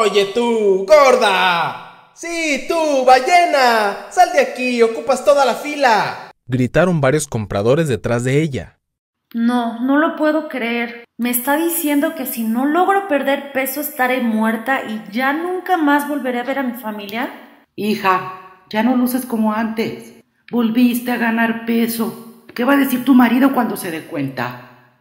Oye tú, gorda. Sí, tú, ballena. Sal de aquí, ocupas toda la fila. Gritaron varios compradores detrás de ella. No, no lo puedo creer. Me está diciendo que si no logro perder peso estaré muerta y ya nunca más volveré a ver a mi familia. Hija, ya no luces como antes. Volviste a ganar peso. ¿Qué va a decir tu marido cuando se dé cuenta?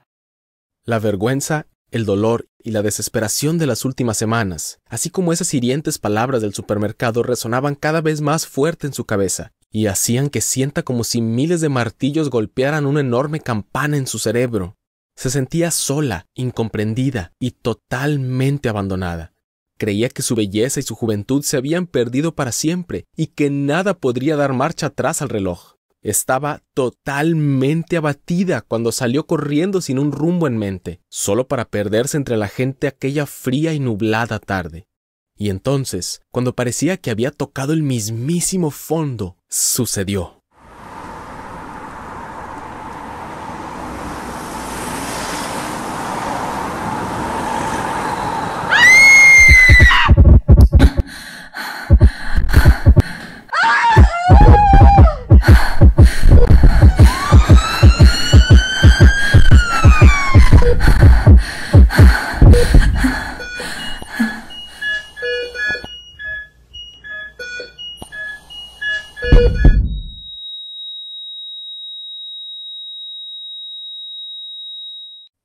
La vergüenza, el dolor y la desesperación de las últimas semanas, así como esas hirientes palabras del supermercado resonaban cada vez más fuerte en su cabeza, y hacían que sienta como si miles de martillos golpearan una enorme campana en su cerebro. Se sentía sola, incomprendida y totalmente abandonada. Creía que su belleza y su juventud se habían perdido para siempre y que nada podría dar marcha atrás al reloj. Estaba totalmente abatida cuando salió corriendo sin un rumbo en mente, solo para perderse entre la gente aquella fría y nublada tarde. Y entonces, cuando parecía que había tocado el mismísimo fondo, sucedió.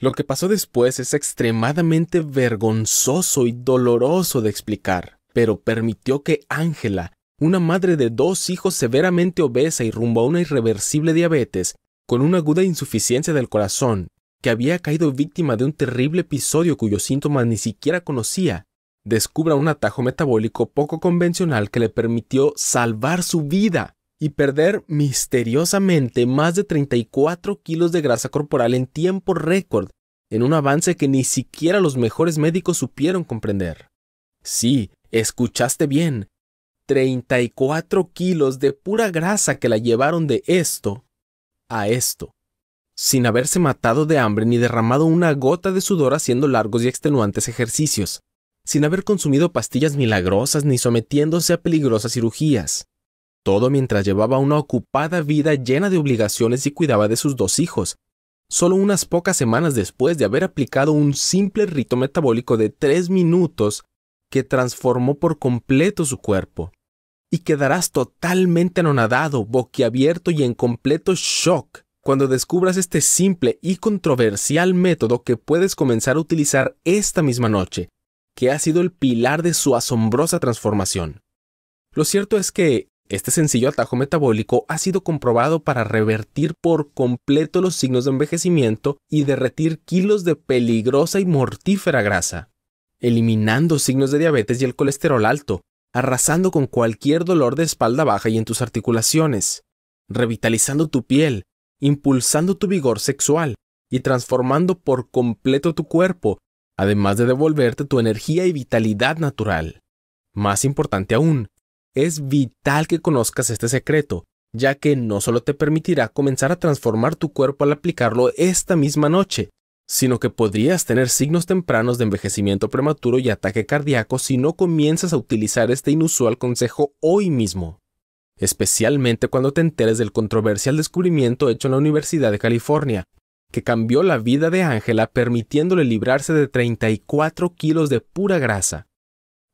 Lo que pasó después es extremadamente vergonzoso y doloroso de explicar, pero permitió que Ángela, una madre de dos hijos severamente obesa y rumbo a una irreversible diabetes, con una aguda insuficiencia del corazón, que había caído víctima de un terrible episodio cuyos síntomas ni siquiera conocía, descubra un atajo metabólico poco convencional que le permitió salvar su vida y perder misteriosamente más de 34 kilos de grasa corporal en tiempo récord, en un avance que ni siquiera los mejores médicos supieron comprender. Sí, escuchaste bien. 34 kilos de pura grasa que la llevaron de esto a esto, sin haberse matado de hambre ni derramado una gota de sudor haciendo largos y extenuantes ejercicios, sin haber consumido pastillas milagrosas ni sometiéndose a peligrosas cirugías todo mientras llevaba una ocupada vida llena de obligaciones y cuidaba de sus dos hijos. Solo unas pocas semanas después de haber aplicado un simple rito metabólico de tres minutos que transformó por completo su cuerpo. Y quedarás totalmente anonadado, boquiabierto y en completo shock cuando descubras este simple y controversial método que puedes comenzar a utilizar esta misma noche, que ha sido el pilar de su asombrosa transformación. Lo cierto es que este sencillo atajo metabólico ha sido comprobado para revertir por completo los signos de envejecimiento y derretir kilos de peligrosa y mortífera grasa, eliminando signos de diabetes y el colesterol alto, arrasando con cualquier dolor de espalda baja y en tus articulaciones, revitalizando tu piel, impulsando tu vigor sexual y transformando por completo tu cuerpo, además de devolverte tu energía y vitalidad natural. Más importante aún, es vital que conozcas este secreto, ya que no solo te permitirá comenzar a transformar tu cuerpo al aplicarlo esta misma noche, sino que podrías tener signos tempranos de envejecimiento prematuro y ataque cardíaco si no comienzas a utilizar este inusual consejo hoy mismo, especialmente cuando te enteres del controversial descubrimiento hecho en la Universidad de California, que cambió la vida de Ángela permitiéndole librarse de 34 kilos de pura grasa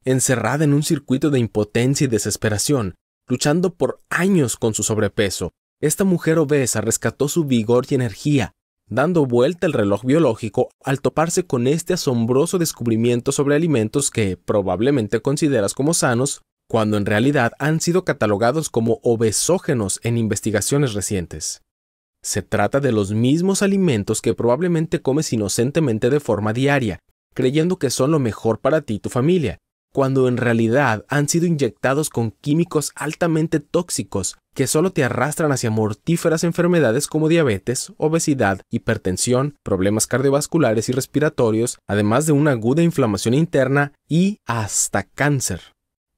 encerrada en un circuito de impotencia y desesperación, luchando por años con su sobrepeso. Esta mujer obesa rescató su vigor y energía, dando vuelta el reloj biológico al toparse con este asombroso descubrimiento sobre alimentos que probablemente consideras como sanos, cuando en realidad han sido catalogados como obesógenos en investigaciones recientes. Se trata de los mismos alimentos que probablemente comes inocentemente de forma diaria, creyendo que son lo mejor para ti y tu familia, cuando en realidad han sido inyectados con químicos altamente tóxicos que solo te arrastran hacia mortíferas enfermedades como diabetes, obesidad, hipertensión, problemas cardiovasculares y respiratorios, además de una aguda inflamación interna y hasta cáncer.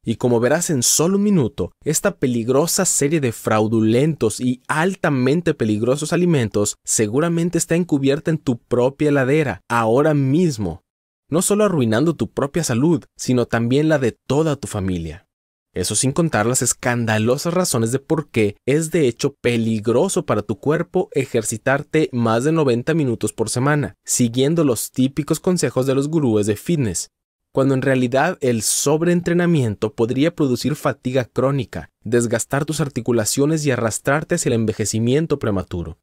Y como verás en solo un minuto, esta peligrosa serie de fraudulentos y altamente peligrosos alimentos seguramente está encubierta en tu propia heladera, ahora mismo, no solo arruinando tu propia salud, sino también la de toda tu familia. Eso sin contar las escandalosas razones de por qué es de hecho peligroso para tu cuerpo ejercitarte más de 90 minutos por semana, siguiendo los típicos consejos de los gurúes de fitness, cuando en realidad el sobreentrenamiento podría producir fatiga crónica, desgastar tus articulaciones y arrastrarte hacia el envejecimiento prematuro.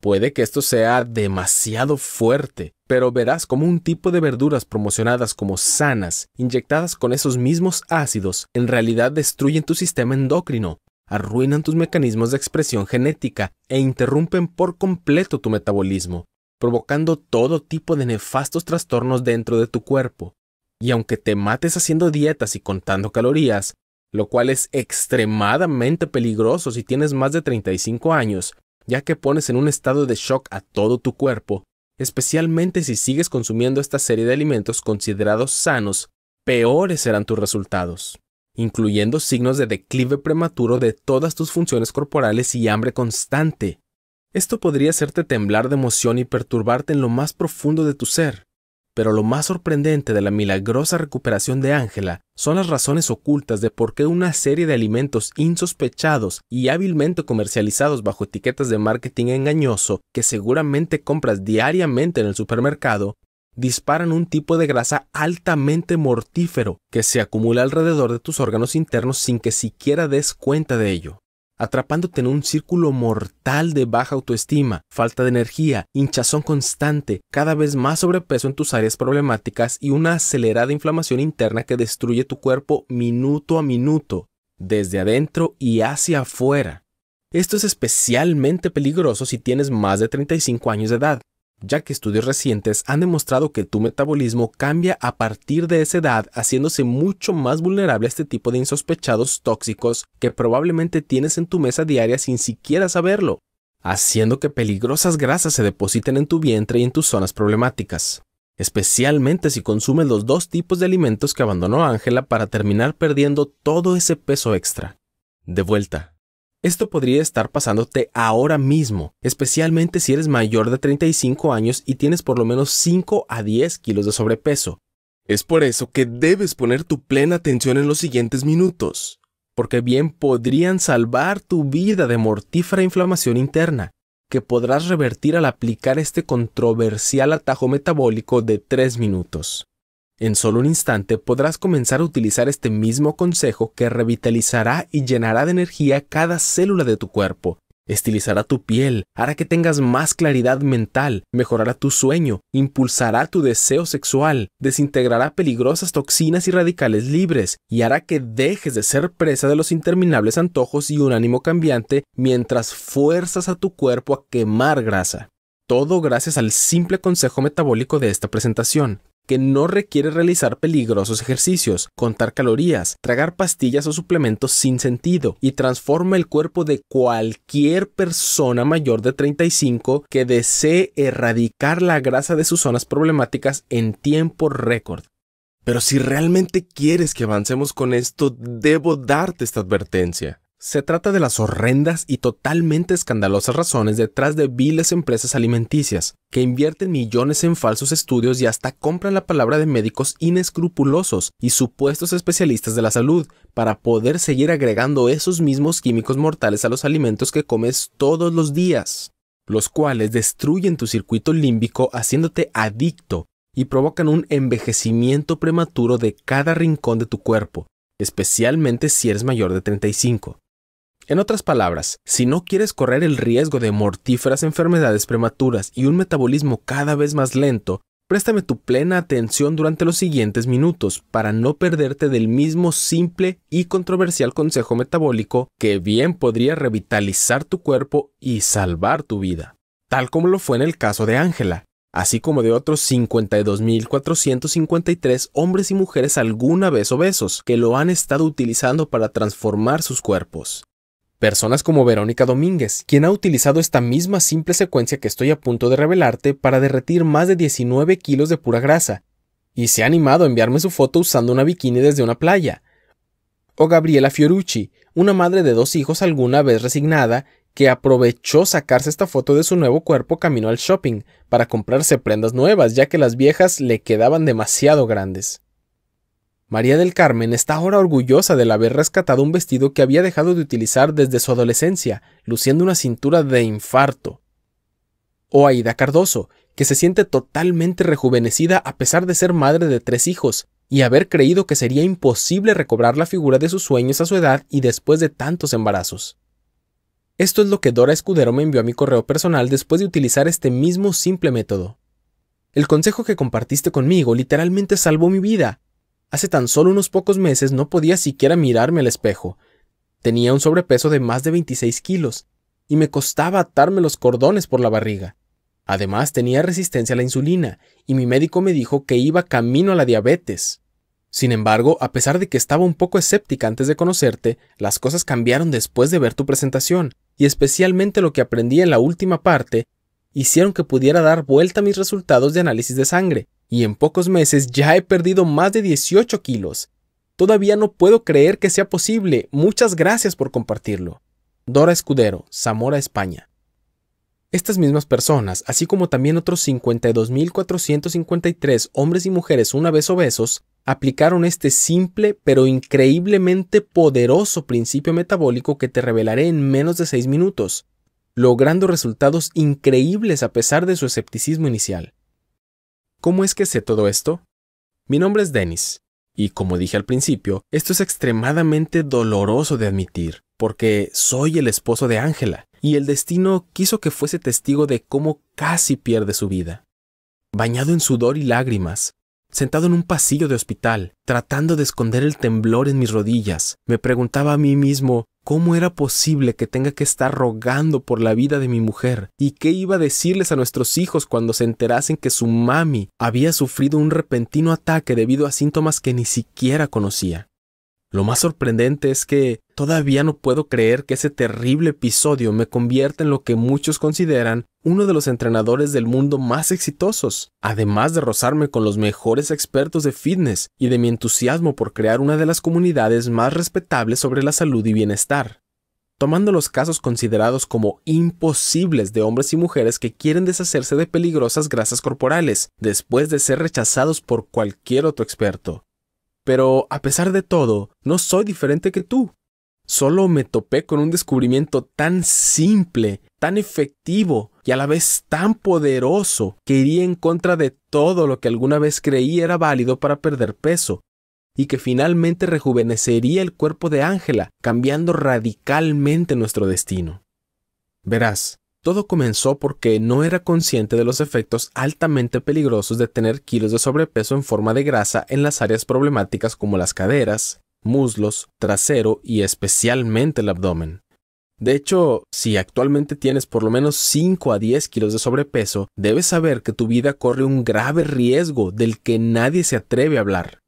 Puede que esto sea demasiado fuerte, pero verás como un tipo de verduras promocionadas como sanas, inyectadas con esos mismos ácidos, en realidad destruyen tu sistema endocrino, arruinan tus mecanismos de expresión genética e interrumpen por completo tu metabolismo, provocando todo tipo de nefastos trastornos dentro de tu cuerpo. Y aunque te mates haciendo dietas y contando calorías, lo cual es extremadamente peligroso si tienes más de 35 años, ya que pones en un estado de shock a todo tu cuerpo, especialmente si sigues consumiendo esta serie de alimentos considerados sanos, peores serán tus resultados, incluyendo signos de declive prematuro de todas tus funciones corporales y hambre constante. Esto podría hacerte temblar de emoción y perturbarte en lo más profundo de tu ser. Pero lo más sorprendente de la milagrosa recuperación de Ángela son las razones ocultas de por qué una serie de alimentos insospechados y hábilmente comercializados bajo etiquetas de marketing engañoso que seguramente compras diariamente en el supermercado disparan un tipo de grasa altamente mortífero que se acumula alrededor de tus órganos internos sin que siquiera des cuenta de ello atrapándote en un círculo mortal de baja autoestima, falta de energía, hinchazón constante, cada vez más sobrepeso en tus áreas problemáticas y una acelerada inflamación interna que destruye tu cuerpo minuto a minuto, desde adentro y hacia afuera. Esto es especialmente peligroso si tienes más de 35 años de edad, ya que estudios recientes han demostrado que tu metabolismo cambia a partir de esa edad, haciéndose mucho más vulnerable a este tipo de insospechados tóxicos que probablemente tienes en tu mesa diaria sin siquiera saberlo, haciendo que peligrosas grasas se depositen en tu vientre y en tus zonas problemáticas, especialmente si consumes los dos tipos de alimentos que abandonó Ángela para terminar perdiendo todo ese peso extra. De vuelta, esto podría estar pasándote ahora mismo, especialmente si eres mayor de 35 años y tienes por lo menos 5 a 10 kilos de sobrepeso. Es por eso que debes poner tu plena atención en los siguientes minutos, porque bien podrían salvar tu vida de mortífera inflamación interna, que podrás revertir al aplicar este controversial atajo metabólico de 3 minutos. En solo un instante podrás comenzar a utilizar este mismo consejo que revitalizará y llenará de energía cada célula de tu cuerpo, estilizará tu piel, hará que tengas más claridad mental, mejorará tu sueño, impulsará tu deseo sexual, desintegrará peligrosas toxinas y radicales libres, y hará que dejes de ser presa de los interminables antojos y un ánimo cambiante mientras fuerzas a tu cuerpo a quemar grasa. Todo gracias al simple consejo metabólico de esta presentación que no requiere realizar peligrosos ejercicios, contar calorías, tragar pastillas o suplementos sin sentido y transforma el cuerpo de cualquier persona mayor de 35 que desee erradicar la grasa de sus zonas problemáticas en tiempo récord. Pero si realmente quieres que avancemos con esto, debo darte esta advertencia. Se trata de las horrendas y totalmente escandalosas razones detrás de viles empresas alimenticias, que invierten millones en falsos estudios y hasta compran la palabra de médicos inescrupulosos y supuestos especialistas de la salud, para poder seguir agregando esos mismos químicos mortales a los alimentos que comes todos los días, los cuales destruyen tu circuito límbico haciéndote adicto y provocan un envejecimiento prematuro de cada rincón de tu cuerpo, especialmente si eres mayor de 35. En otras palabras, si no quieres correr el riesgo de mortíferas enfermedades prematuras y un metabolismo cada vez más lento, préstame tu plena atención durante los siguientes minutos para no perderte del mismo simple y controversial consejo metabólico que bien podría revitalizar tu cuerpo y salvar tu vida, tal como lo fue en el caso de Ángela, así como de otros 52.453 hombres y mujeres alguna vez obesos que lo han estado utilizando para transformar sus cuerpos. Personas como Verónica Domínguez, quien ha utilizado esta misma simple secuencia que estoy a punto de revelarte para derretir más de 19 kilos de pura grasa, y se ha animado a enviarme su foto usando una bikini desde una playa. O Gabriela Fiorucci, una madre de dos hijos alguna vez resignada, que aprovechó sacarse esta foto de su nuevo cuerpo camino al shopping para comprarse prendas nuevas, ya que las viejas le quedaban demasiado grandes. María del Carmen está ahora orgullosa del haber rescatado un vestido que había dejado de utilizar desde su adolescencia, luciendo una cintura de infarto. O Aida Cardoso, que se siente totalmente rejuvenecida a pesar de ser madre de tres hijos y haber creído que sería imposible recobrar la figura de sus sueños a su edad y después de tantos embarazos. Esto es lo que Dora Escudero me envió a mi correo personal después de utilizar este mismo simple método. El consejo que compartiste conmigo literalmente salvó mi vida Hace tan solo unos pocos meses no podía siquiera mirarme al espejo. Tenía un sobrepeso de más de 26 kilos, y me costaba atarme los cordones por la barriga. Además, tenía resistencia a la insulina, y mi médico me dijo que iba camino a la diabetes. Sin embargo, a pesar de que estaba un poco escéptica antes de conocerte, las cosas cambiaron después de ver tu presentación, y especialmente lo que aprendí en la última parte, hicieron que pudiera dar vuelta a mis resultados de análisis de sangre, y en pocos meses ya he perdido más de 18 kilos. Todavía no puedo creer que sea posible. Muchas gracias por compartirlo. Dora Escudero, Zamora, España. Estas mismas personas, así como también otros 52.453 hombres y mujeres una vez obesos, aplicaron este simple pero increíblemente poderoso principio metabólico que te revelaré en menos de 6 minutos, logrando resultados increíbles a pesar de su escepticismo inicial. ¿Cómo es que sé todo esto? Mi nombre es Dennis, y como dije al principio, esto es extremadamente doloroso de admitir, porque soy el esposo de Ángela, y el destino quiso que fuese testigo de cómo casi pierde su vida. Bañado en sudor y lágrimas, sentado en un pasillo de hospital, tratando de esconder el temblor en mis rodillas, me preguntaba a mí mismo, ¿Cómo era posible que tenga que estar rogando por la vida de mi mujer? ¿Y qué iba a decirles a nuestros hijos cuando se enterasen que su mami había sufrido un repentino ataque debido a síntomas que ni siquiera conocía? Lo más sorprendente es que todavía no puedo creer que ese terrible episodio me convierta en lo que muchos consideran uno de los entrenadores del mundo más exitosos, además de rozarme con los mejores expertos de fitness y de mi entusiasmo por crear una de las comunidades más respetables sobre la salud y bienestar. Tomando los casos considerados como imposibles de hombres y mujeres que quieren deshacerse de peligrosas grasas corporales después de ser rechazados por cualquier otro experto, pero a pesar de todo, no soy diferente que tú. Solo me topé con un descubrimiento tan simple, tan efectivo y a la vez tan poderoso que iría en contra de todo lo que alguna vez creí era válido para perder peso, y que finalmente rejuvenecería el cuerpo de Ángela, cambiando radicalmente nuestro destino. Verás, todo comenzó porque no era consciente de los efectos altamente peligrosos de tener kilos de sobrepeso en forma de grasa en las áreas problemáticas como las caderas, muslos, trasero y especialmente el abdomen. De hecho, si actualmente tienes por lo menos 5 a 10 kilos de sobrepeso, debes saber que tu vida corre un grave riesgo del que nadie se atreve a hablar.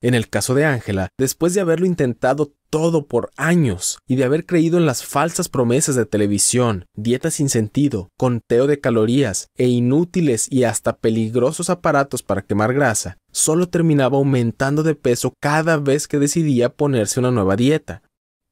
En el caso de Ángela, después de haberlo intentado todo por años y de haber creído en las falsas promesas de televisión, dietas sin sentido, conteo de calorías e inútiles y hasta peligrosos aparatos para quemar grasa, solo terminaba aumentando de peso cada vez que decidía ponerse una nueva dieta.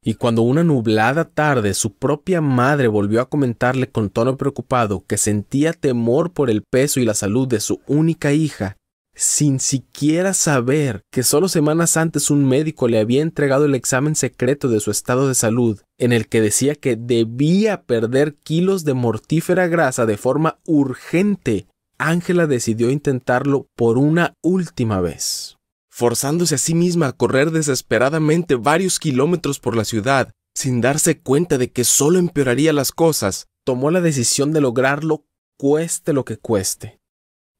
Y cuando una nublada tarde su propia madre volvió a comentarle con tono preocupado que sentía temor por el peso y la salud de su única hija, sin siquiera saber que solo semanas antes un médico le había entregado el examen secreto de su estado de salud, en el que decía que debía perder kilos de mortífera grasa de forma urgente, Ángela decidió intentarlo por una última vez. Forzándose a sí misma a correr desesperadamente varios kilómetros por la ciudad, sin darse cuenta de que solo empeoraría las cosas, tomó la decisión de lograrlo cueste lo que cueste.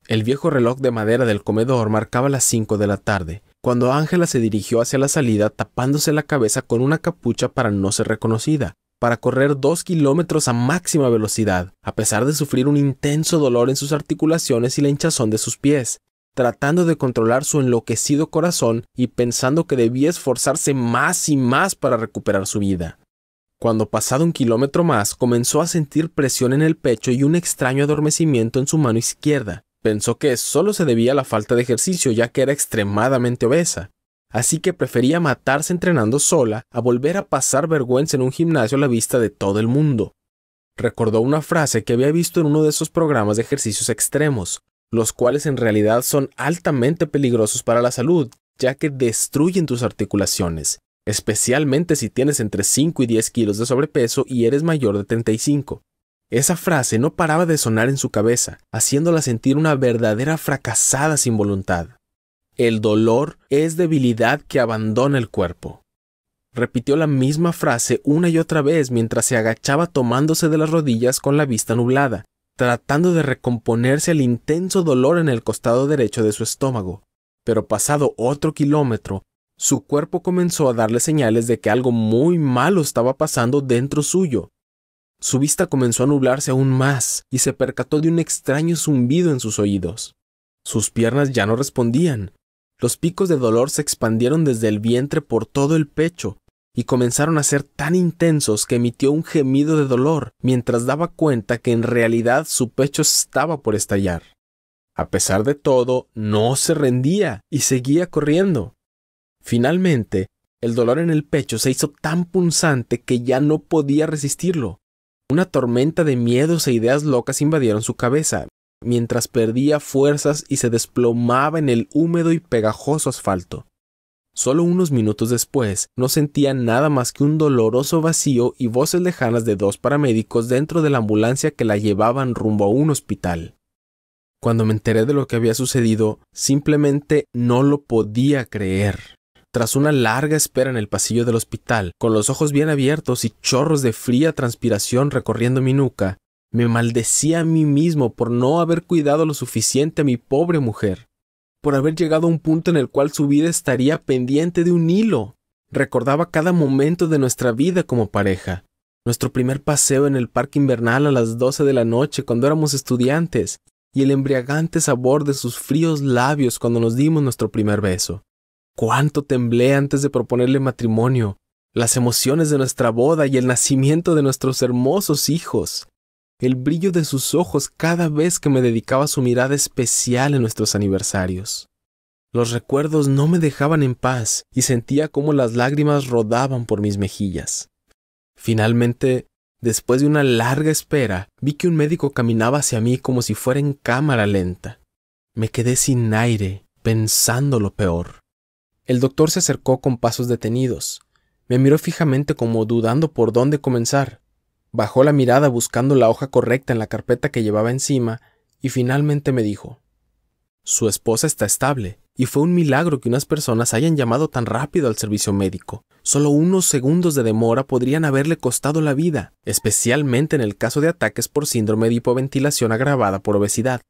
El viejo reloj de madera del comedor marcaba las 5 de la tarde, cuando Ángela se dirigió hacia la salida tapándose la cabeza con una capucha para no ser reconocida, para correr dos kilómetros a máxima velocidad, a pesar de sufrir un intenso dolor en sus articulaciones y la hinchazón de sus pies, tratando de controlar su enloquecido corazón y pensando que debía esforzarse más y más para recuperar su vida. Cuando pasado un kilómetro más comenzó a sentir presión en el pecho y un extraño adormecimiento en su mano izquierda, Pensó que solo se debía a la falta de ejercicio ya que era extremadamente obesa, así que prefería matarse entrenando sola a volver a pasar vergüenza en un gimnasio a la vista de todo el mundo. Recordó una frase que había visto en uno de esos programas de ejercicios extremos, los cuales en realidad son altamente peligrosos para la salud, ya que destruyen tus articulaciones, especialmente si tienes entre 5 y 10 kilos de sobrepeso y eres mayor de 35. Esa frase no paraba de sonar en su cabeza, haciéndola sentir una verdadera fracasada sin voluntad. El dolor es debilidad que abandona el cuerpo. Repitió la misma frase una y otra vez mientras se agachaba tomándose de las rodillas con la vista nublada, tratando de recomponerse al intenso dolor en el costado derecho de su estómago. Pero pasado otro kilómetro, su cuerpo comenzó a darle señales de que algo muy malo estaba pasando dentro suyo, su vista comenzó a nublarse aún más y se percató de un extraño zumbido en sus oídos. Sus piernas ya no respondían. Los picos de dolor se expandieron desde el vientre por todo el pecho y comenzaron a ser tan intensos que emitió un gemido de dolor mientras daba cuenta que en realidad su pecho estaba por estallar. A pesar de todo, no se rendía y seguía corriendo. Finalmente, el dolor en el pecho se hizo tan punzante que ya no podía resistirlo. Una tormenta de miedos e ideas locas invadieron su cabeza, mientras perdía fuerzas y se desplomaba en el húmedo y pegajoso asfalto. Solo unos minutos después, no sentía nada más que un doloroso vacío y voces lejanas de dos paramédicos dentro de la ambulancia que la llevaban rumbo a un hospital. Cuando me enteré de lo que había sucedido, simplemente no lo podía creer tras una larga espera en el pasillo del hospital, con los ojos bien abiertos y chorros de fría transpiración recorriendo mi nuca, me maldecía a mí mismo por no haber cuidado lo suficiente a mi pobre mujer, por haber llegado a un punto en el cual su vida estaría pendiente de un hilo. Recordaba cada momento de nuestra vida como pareja, nuestro primer paseo en el parque invernal a las doce de la noche cuando éramos estudiantes, y el embriagante sabor de sus fríos labios cuando nos dimos nuestro primer beso. Cuánto temblé antes de proponerle matrimonio, las emociones de nuestra boda y el nacimiento de nuestros hermosos hijos, el brillo de sus ojos cada vez que me dedicaba su mirada especial en nuestros aniversarios. Los recuerdos no me dejaban en paz y sentía cómo las lágrimas rodaban por mis mejillas. Finalmente, después de una larga espera, vi que un médico caminaba hacia mí como si fuera en cámara lenta. Me quedé sin aire, pensando lo peor. El doctor se acercó con pasos detenidos. Me miró fijamente como dudando por dónde comenzar. Bajó la mirada buscando la hoja correcta en la carpeta que llevaba encima y finalmente me dijo Su esposa está estable, y fue un milagro que unas personas hayan llamado tan rápido al servicio médico. Solo unos segundos de demora podrían haberle costado la vida, especialmente en el caso de ataques por síndrome de hipoventilación agravada por obesidad.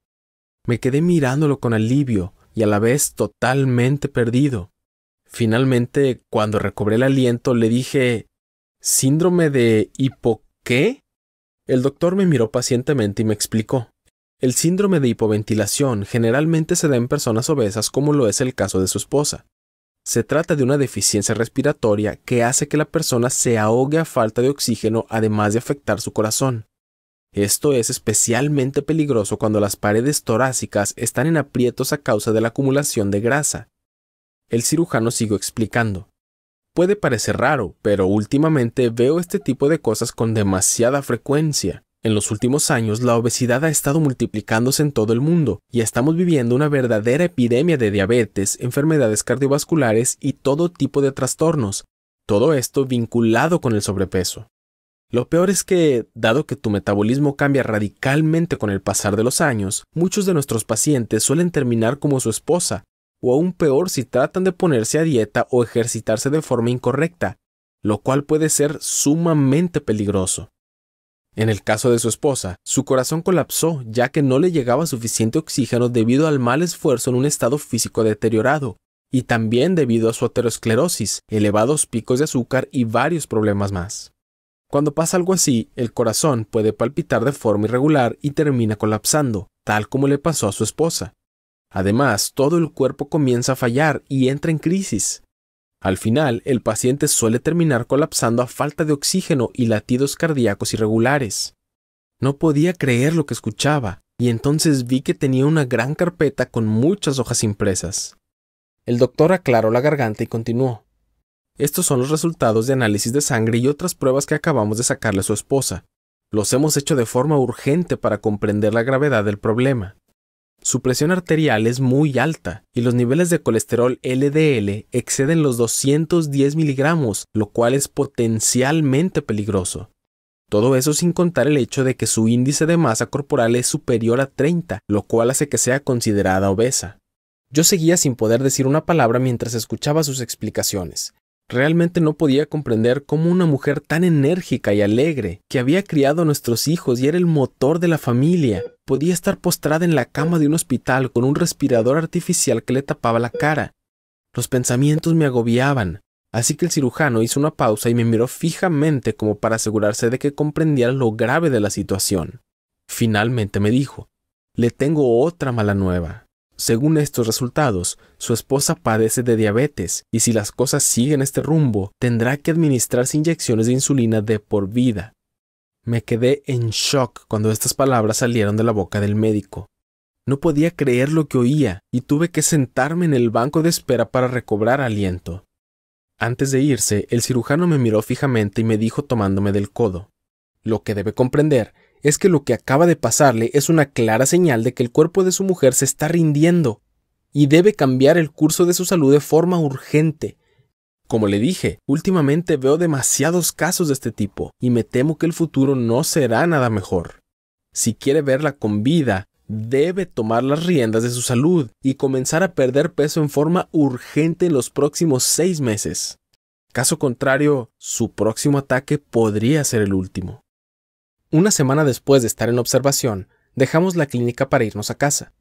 Me quedé mirándolo con alivio y a la vez totalmente perdido. Finalmente, cuando recobré el aliento, le dije, ¿síndrome de hipo El doctor me miró pacientemente y me explicó. El síndrome de hipoventilación generalmente se da en personas obesas como lo es el caso de su esposa. Se trata de una deficiencia respiratoria que hace que la persona se ahogue a falta de oxígeno además de afectar su corazón. Esto es especialmente peligroso cuando las paredes torácicas están en aprietos a causa de la acumulación de grasa, el cirujano siguió explicando. Puede parecer raro, pero últimamente veo este tipo de cosas con demasiada frecuencia. En los últimos años la obesidad ha estado multiplicándose en todo el mundo y estamos viviendo una verdadera epidemia de diabetes, enfermedades cardiovasculares y todo tipo de trastornos, todo esto vinculado con el sobrepeso. Lo peor es que, dado que tu metabolismo cambia radicalmente con el pasar de los años, muchos de nuestros pacientes suelen terminar como su esposa, o aún peor si tratan de ponerse a dieta o ejercitarse de forma incorrecta, lo cual puede ser sumamente peligroso. En el caso de su esposa, su corazón colapsó ya que no le llegaba suficiente oxígeno debido al mal esfuerzo en un estado físico deteriorado, y también debido a su aterosclerosis, elevados picos de azúcar y varios problemas más. Cuando pasa algo así, el corazón puede palpitar de forma irregular y termina colapsando, tal como le pasó a su esposa. Además, todo el cuerpo comienza a fallar y entra en crisis. Al final, el paciente suele terminar colapsando a falta de oxígeno y latidos cardíacos irregulares. No podía creer lo que escuchaba, y entonces vi que tenía una gran carpeta con muchas hojas impresas. El doctor aclaró la garganta y continuó. Estos son los resultados de análisis de sangre y otras pruebas que acabamos de sacarle a su esposa. Los hemos hecho de forma urgente para comprender la gravedad del problema. Su presión arterial es muy alta y los niveles de colesterol LDL exceden los 210 miligramos, lo cual es potencialmente peligroso. Todo eso sin contar el hecho de que su índice de masa corporal es superior a 30, lo cual hace que sea considerada obesa. Yo seguía sin poder decir una palabra mientras escuchaba sus explicaciones. Realmente no podía comprender cómo una mujer tan enérgica y alegre, que había criado a nuestros hijos y era el motor de la familia, podía estar postrada en la cama de un hospital con un respirador artificial que le tapaba la cara. Los pensamientos me agobiaban, así que el cirujano hizo una pausa y me miró fijamente como para asegurarse de que comprendiera lo grave de la situación. Finalmente me dijo, le tengo otra mala nueva. Según estos resultados, su esposa padece de diabetes y si las cosas siguen este rumbo, tendrá que administrarse inyecciones de insulina de por vida. Me quedé en shock cuando estas palabras salieron de la boca del médico. No podía creer lo que oía y tuve que sentarme en el banco de espera para recobrar aliento. Antes de irse, el cirujano me miró fijamente y me dijo tomándome del codo. Lo que debe comprender es que lo que acaba de pasarle es una clara señal de que el cuerpo de su mujer se está rindiendo y debe cambiar el curso de su salud de forma urgente. Como le dije, últimamente veo demasiados casos de este tipo y me temo que el futuro no será nada mejor. Si quiere verla con vida, debe tomar las riendas de su salud y comenzar a perder peso en forma urgente en los próximos seis meses. Caso contrario, su próximo ataque podría ser el último. Una semana después de estar en observación, dejamos la clínica para irnos a casa.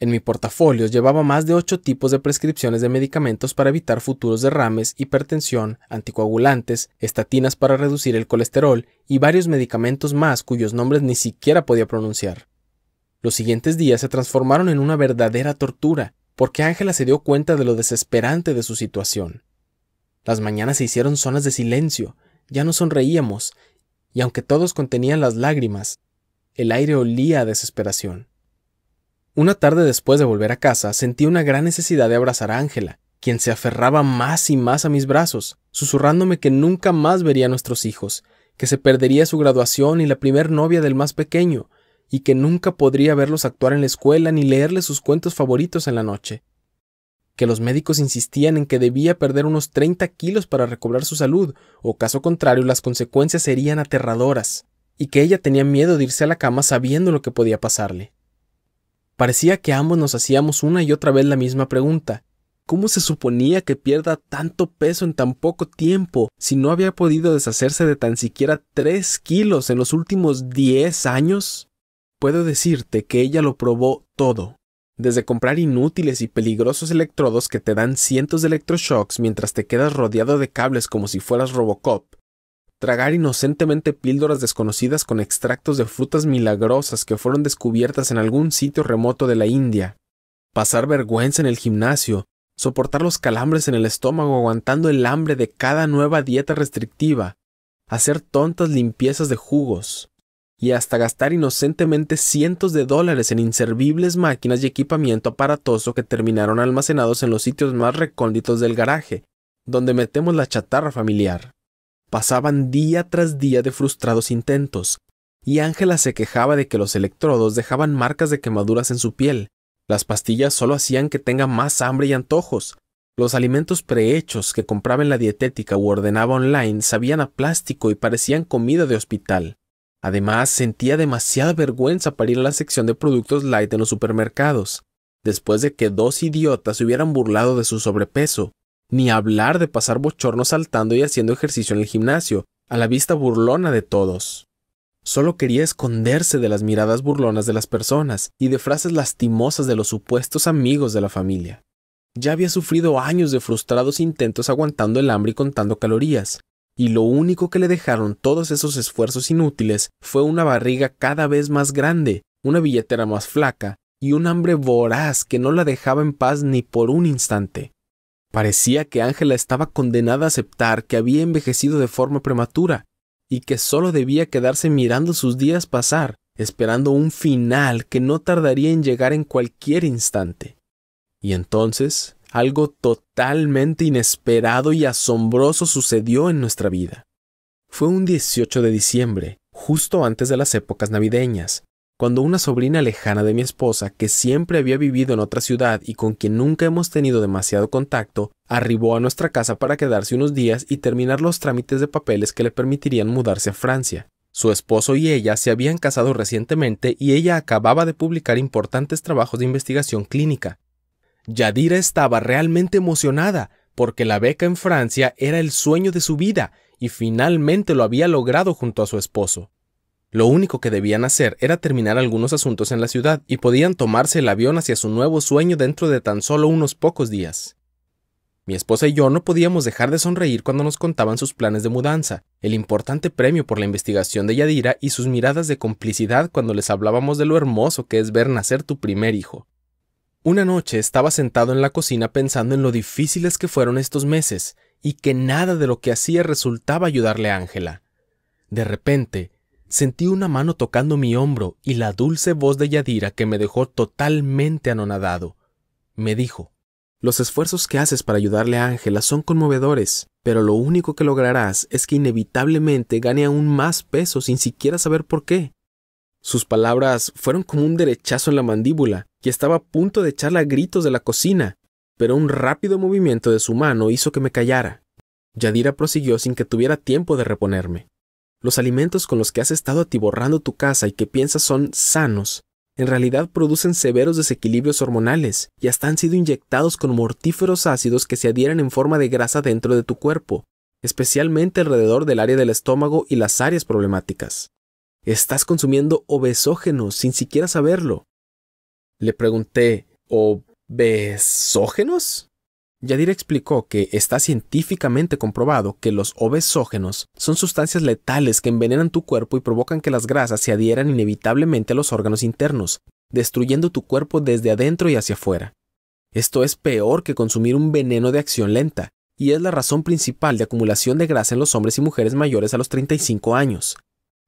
En mi portafolio llevaba más de ocho tipos de prescripciones de medicamentos para evitar futuros derrames, hipertensión, anticoagulantes, estatinas para reducir el colesterol y varios medicamentos más cuyos nombres ni siquiera podía pronunciar. Los siguientes días se transformaron en una verdadera tortura, porque Ángela se dio cuenta de lo desesperante de su situación. Las mañanas se hicieron zonas de silencio, ya no sonreíamos, y aunque todos contenían las lágrimas, el aire olía a desesperación. Una tarde después de volver a casa, sentí una gran necesidad de abrazar a Ángela, quien se aferraba más y más a mis brazos, susurrándome que nunca más vería a nuestros hijos, que se perdería su graduación y la primer novia del más pequeño, y que nunca podría verlos actuar en la escuela ni leerles sus cuentos favoritos en la noche que los médicos insistían en que debía perder unos 30 kilos para recobrar su salud, o caso contrario las consecuencias serían aterradoras, y que ella tenía miedo de irse a la cama sabiendo lo que podía pasarle. Parecía que ambos nos hacíamos una y otra vez la misma pregunta. ¿Cómo se suponía que pierda tanto peso en tan poco tiempo si no había podido deshacerse de tan siquiera 3 kilos en los últimos 10 años? Puedo decirte que ella lo probó todo, desde comprar inútiles y peligrosos electrodos que te dan cientos de electroshocks mientras te quedas rodeado de cables como si fueras Robocop, tragar inocentemente píldoras desconocidas con extractos de frutas milagrosas que fueron descubiertas en algún sitio remoto de la India, pasar vergüenza en el gimnasio, soportar los calambres en el estómago aguantando el hambre de cada nueva dieta restrictiva, hacer tontas limpiezas de jugos, y hasta gastar inocentemente cientos de dólares en inservibles máquinas y equipamiento aparatoso que terminaron almacenados en los sitios más recónditos del garaje, donde metemos la chatarra familiar. Pasaban día tras día de frustrados intentos, y Ángela se quejaba de que los electrodos dejaban marcas de quemaduras en su piel, las pastillas solo hacían que tenga más hambre y antojos, los alimentos prehechos que compraba en la dietética u ordenaba online sabían a plástico y parecían comida de hospital. Además, sentía demasiada vergüenza para ir a la sección de productos light en los supermercados, después de que dos idiotas se hubieran burlado de su sobrepeso, ni hablar de pasar bochorno saltando y haciendo ejercicio en el gimnasio, a la vista burlona de todos. Solo quería esconderse de las miradas burlonas de las personas y de frases lastimosas de los supuestos amigos de la familia. Ya había sufrido años de frustrados intentos aguantando el hambre y contando calorías, y lo único que le dejaron todos esos esfuerzos inútiles fue una barriga cada vez más grande, una billetera más flaca y un hambre voraz que no la dejaba en paz ni por un instante. Parecía que Ángela estaba condenada a aceptar que había envejecido de forma prematura y que solo debía quedarse mirando sus días pasar, esperando un final que no tardaría en llegar en cualquier instante. Y entonces algo totalmente inesperado y asombroso sucedió en nuestra vida. Fue un 18 de diciembre, justo antes de las épocas navideñas, cuando una sobrina lejana de mi esposa, que siempre había vivido en otra ciudad y con quien nunca hemos tenido demasiado contacto, arribó a nuestra casa para quedarse unos días y terminar los trámites de papeles que le permitirían mudarse a Francia. Su esposo y ella se habían casado recientemente y ella acababa de publicar importantes trabajos de investigación clínica, Yadira estaba realmente emocionada, porque la beca en Francia era el sueño de su vida y finalmente lo había logrado junto a su esposo. Lo único que debían hacer era terminar algunos asuntos en la ciudad y podían tomarse el avión hacia su nuevo sueño dentro de tan solo unos pocos días. Mi esposa y yo no podíamos dejar de sonreír cuando nos contaban sus planes de mudanza, el importante premio por la investigación de Yadira y sus miradas de complicidad cuando les hablábamos de lo hermoso que es ver nacer tu primer hijo. Una noche estaba sentado en la cocina pensando en lo difíciles que fueron estos meses y que nada de lo que hacía resultaba ayudarle a Ángela. De repente, sentí una mano tocando mi hombro y la dulce voz de Yadira que me dejó totalmente anonadado. Me dijo, Los esfuerzos que haces para ayudarle a Ángela son conmovedores, pero lo único que lograrás es que inevitablemente gane aún más peso sin siquiera saber por qué. Sus palabras fueron como un derechazo en la mandíbula, y estaba a punto de echarle a gritos de la cocina, pero un rápido movimiento de su mano hizo que me callara. Yadira prosiguió sin que tuviera tiempo de reponerme. Los alimentos con los que has estado atiborrando tu casa y que piensas son sanos, en realidad producen severos desequilibrios hormonales y hasta han sido inyectados con mortíferos ácidos que se adhieren en forma de grasa dentro de tu cuerpo, especialmente alrededor del área del estómago y las áreas problemáticas. Estás consumiendo obesógenos sin siquiera saberlo. Le pregunté, ¿obesógenos? Yadir explicó que está científicamente comprobado que los obesógenos son sustancias letales que envenenan tu cuerpo y provocan que las grasas se adhieran inevitablemente a los órganos internos, destruyendo tu cuerpo desde adentro y hacia afuera. Esto es peor que consumir un veneno de acción lenta, y es la razón principal de acumulación de grasa en los hombres y mujeres mayores a los 35 años.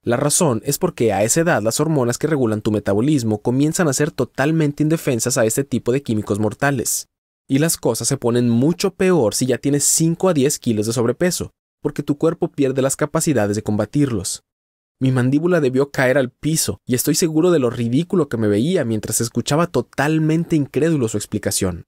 La razón es porque a esa edad las hormonas que regulan tu metabolismo comienzan a ser totalmente indefensas a este tipo de químicos mortales. Y las cosas se ponen mucho peor si ya tienes 5 a 10 kilos de sobrepeso, porque tu cuerpo pierde las capacidades de combatirlos. Mi mandíbula debió caer al piso, y estoy seguro de lo ridículo que me veía mientras escuchaba totalmente incrédulo su explicación.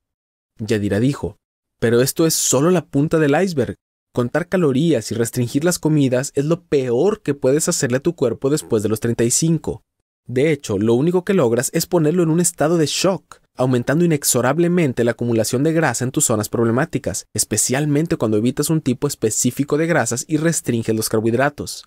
Yadira dijo, pero esto es solo la punta del iceberg. Contar calorías y restringir las comidas es lo peor que puedes hacerle a tu cuerpo después de los 35. De hecho, lo único que logras es ponerlo en un estado de shock, aumentando inexorablemente la acumulación de grasa en tus zonas problemáticas, especialmente cuando evitas un tipo específico de grasas y restringes los carbohidratos.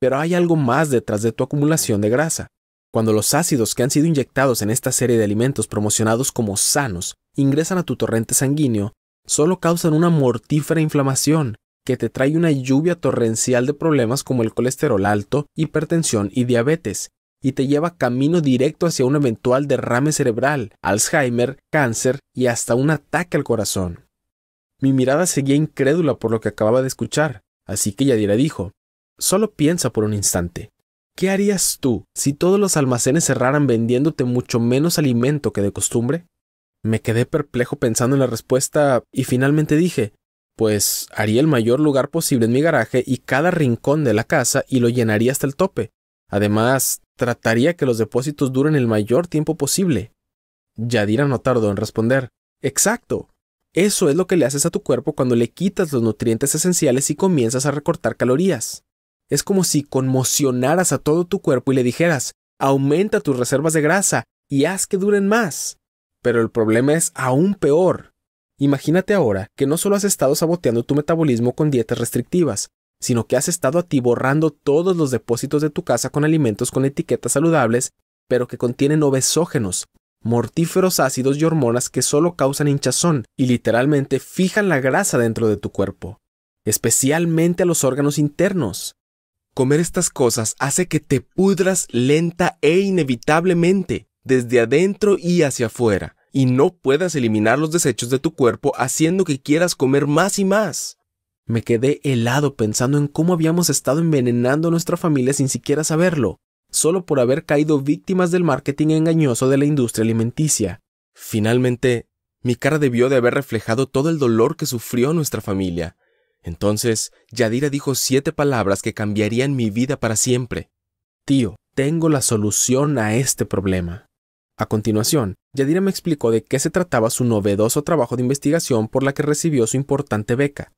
Pero hay algo más detrás de tu acumulación de grasa. Cuando los ácidos que han sido inyectados en esta serie de alimentos promocionados como sanos ingresan a tu torrente sanguíneo, solo causan una mortífera inflamación que te trae una lluvia torrencial de problemas como el colesterol alto, hipertensión y diabetes, y te lleva camino directo hacia un eventual derrame cerebral, Alzheimer, cáncer y hasta un ataque al corazón. Mi mirada seguía incrédula por lo que acababa de escuchar, así que Yadira dijo, solo piensa por un instante. ¿Qué harías tú si todos los almacenes cerraran vendiéndote mucho menos alimento que de costumbre? Me quedé perplejo pensando en la respuesta y finalmente dije, pues haría el mayor lugar posible en mi garaje y cada rincón de la casa y lo llenaría hasta el tope. Además, trataría que los depósitos duren el mayor tiempo posible. Yadira no tardó en responder. Exacto. Eso es lo que le haces a tu cuerpo cuando le quitas los nutrientes esenciales y comienzas a recortar calorías. Es como si conmocionaras a todo tu cuerpo y le dijeras, aumenta tus reservas de grasa y haz que duren más. Pero el problema es aún peor. Imagínate ahora que no solo has estado saboteando tu metabolismo con dietas restrictivas, sino que has estado borrando todos los depósitos de tu casa con alimentos con etiquetas saludables, pero que contienen obesógenos, mortíferos ácidos y hormonas que solo causan hinchazón y literalmente fijan la grasa dentro de tu cuerpo, especialmente a los órganos internos. Comer estas cosas hace que te pudras lenta e inevitablemente, desde adentro y hacia afuera y no puedas eliminar los desechos de tu cuerpo haciendo que quieras comer más y más. Me quedé helado pensando en cómo habíamos estado envenenando a nuestra familia sin siquiera saberlo, solo por haber caído víctimas del marketing engañoso de la industria alimenticia. Finalmente, mi cara debió de haber reflejado todo el dolor que sufrió nuestra familia. Entonces, Yadira dijo siete palabras que cambiarían mi vida para siempre. Tío, tengo la solución a este problema. A continuación, Yadira me explicó de qué se trataba su novedoso trabajo de investigación por la que recibió su importante beca.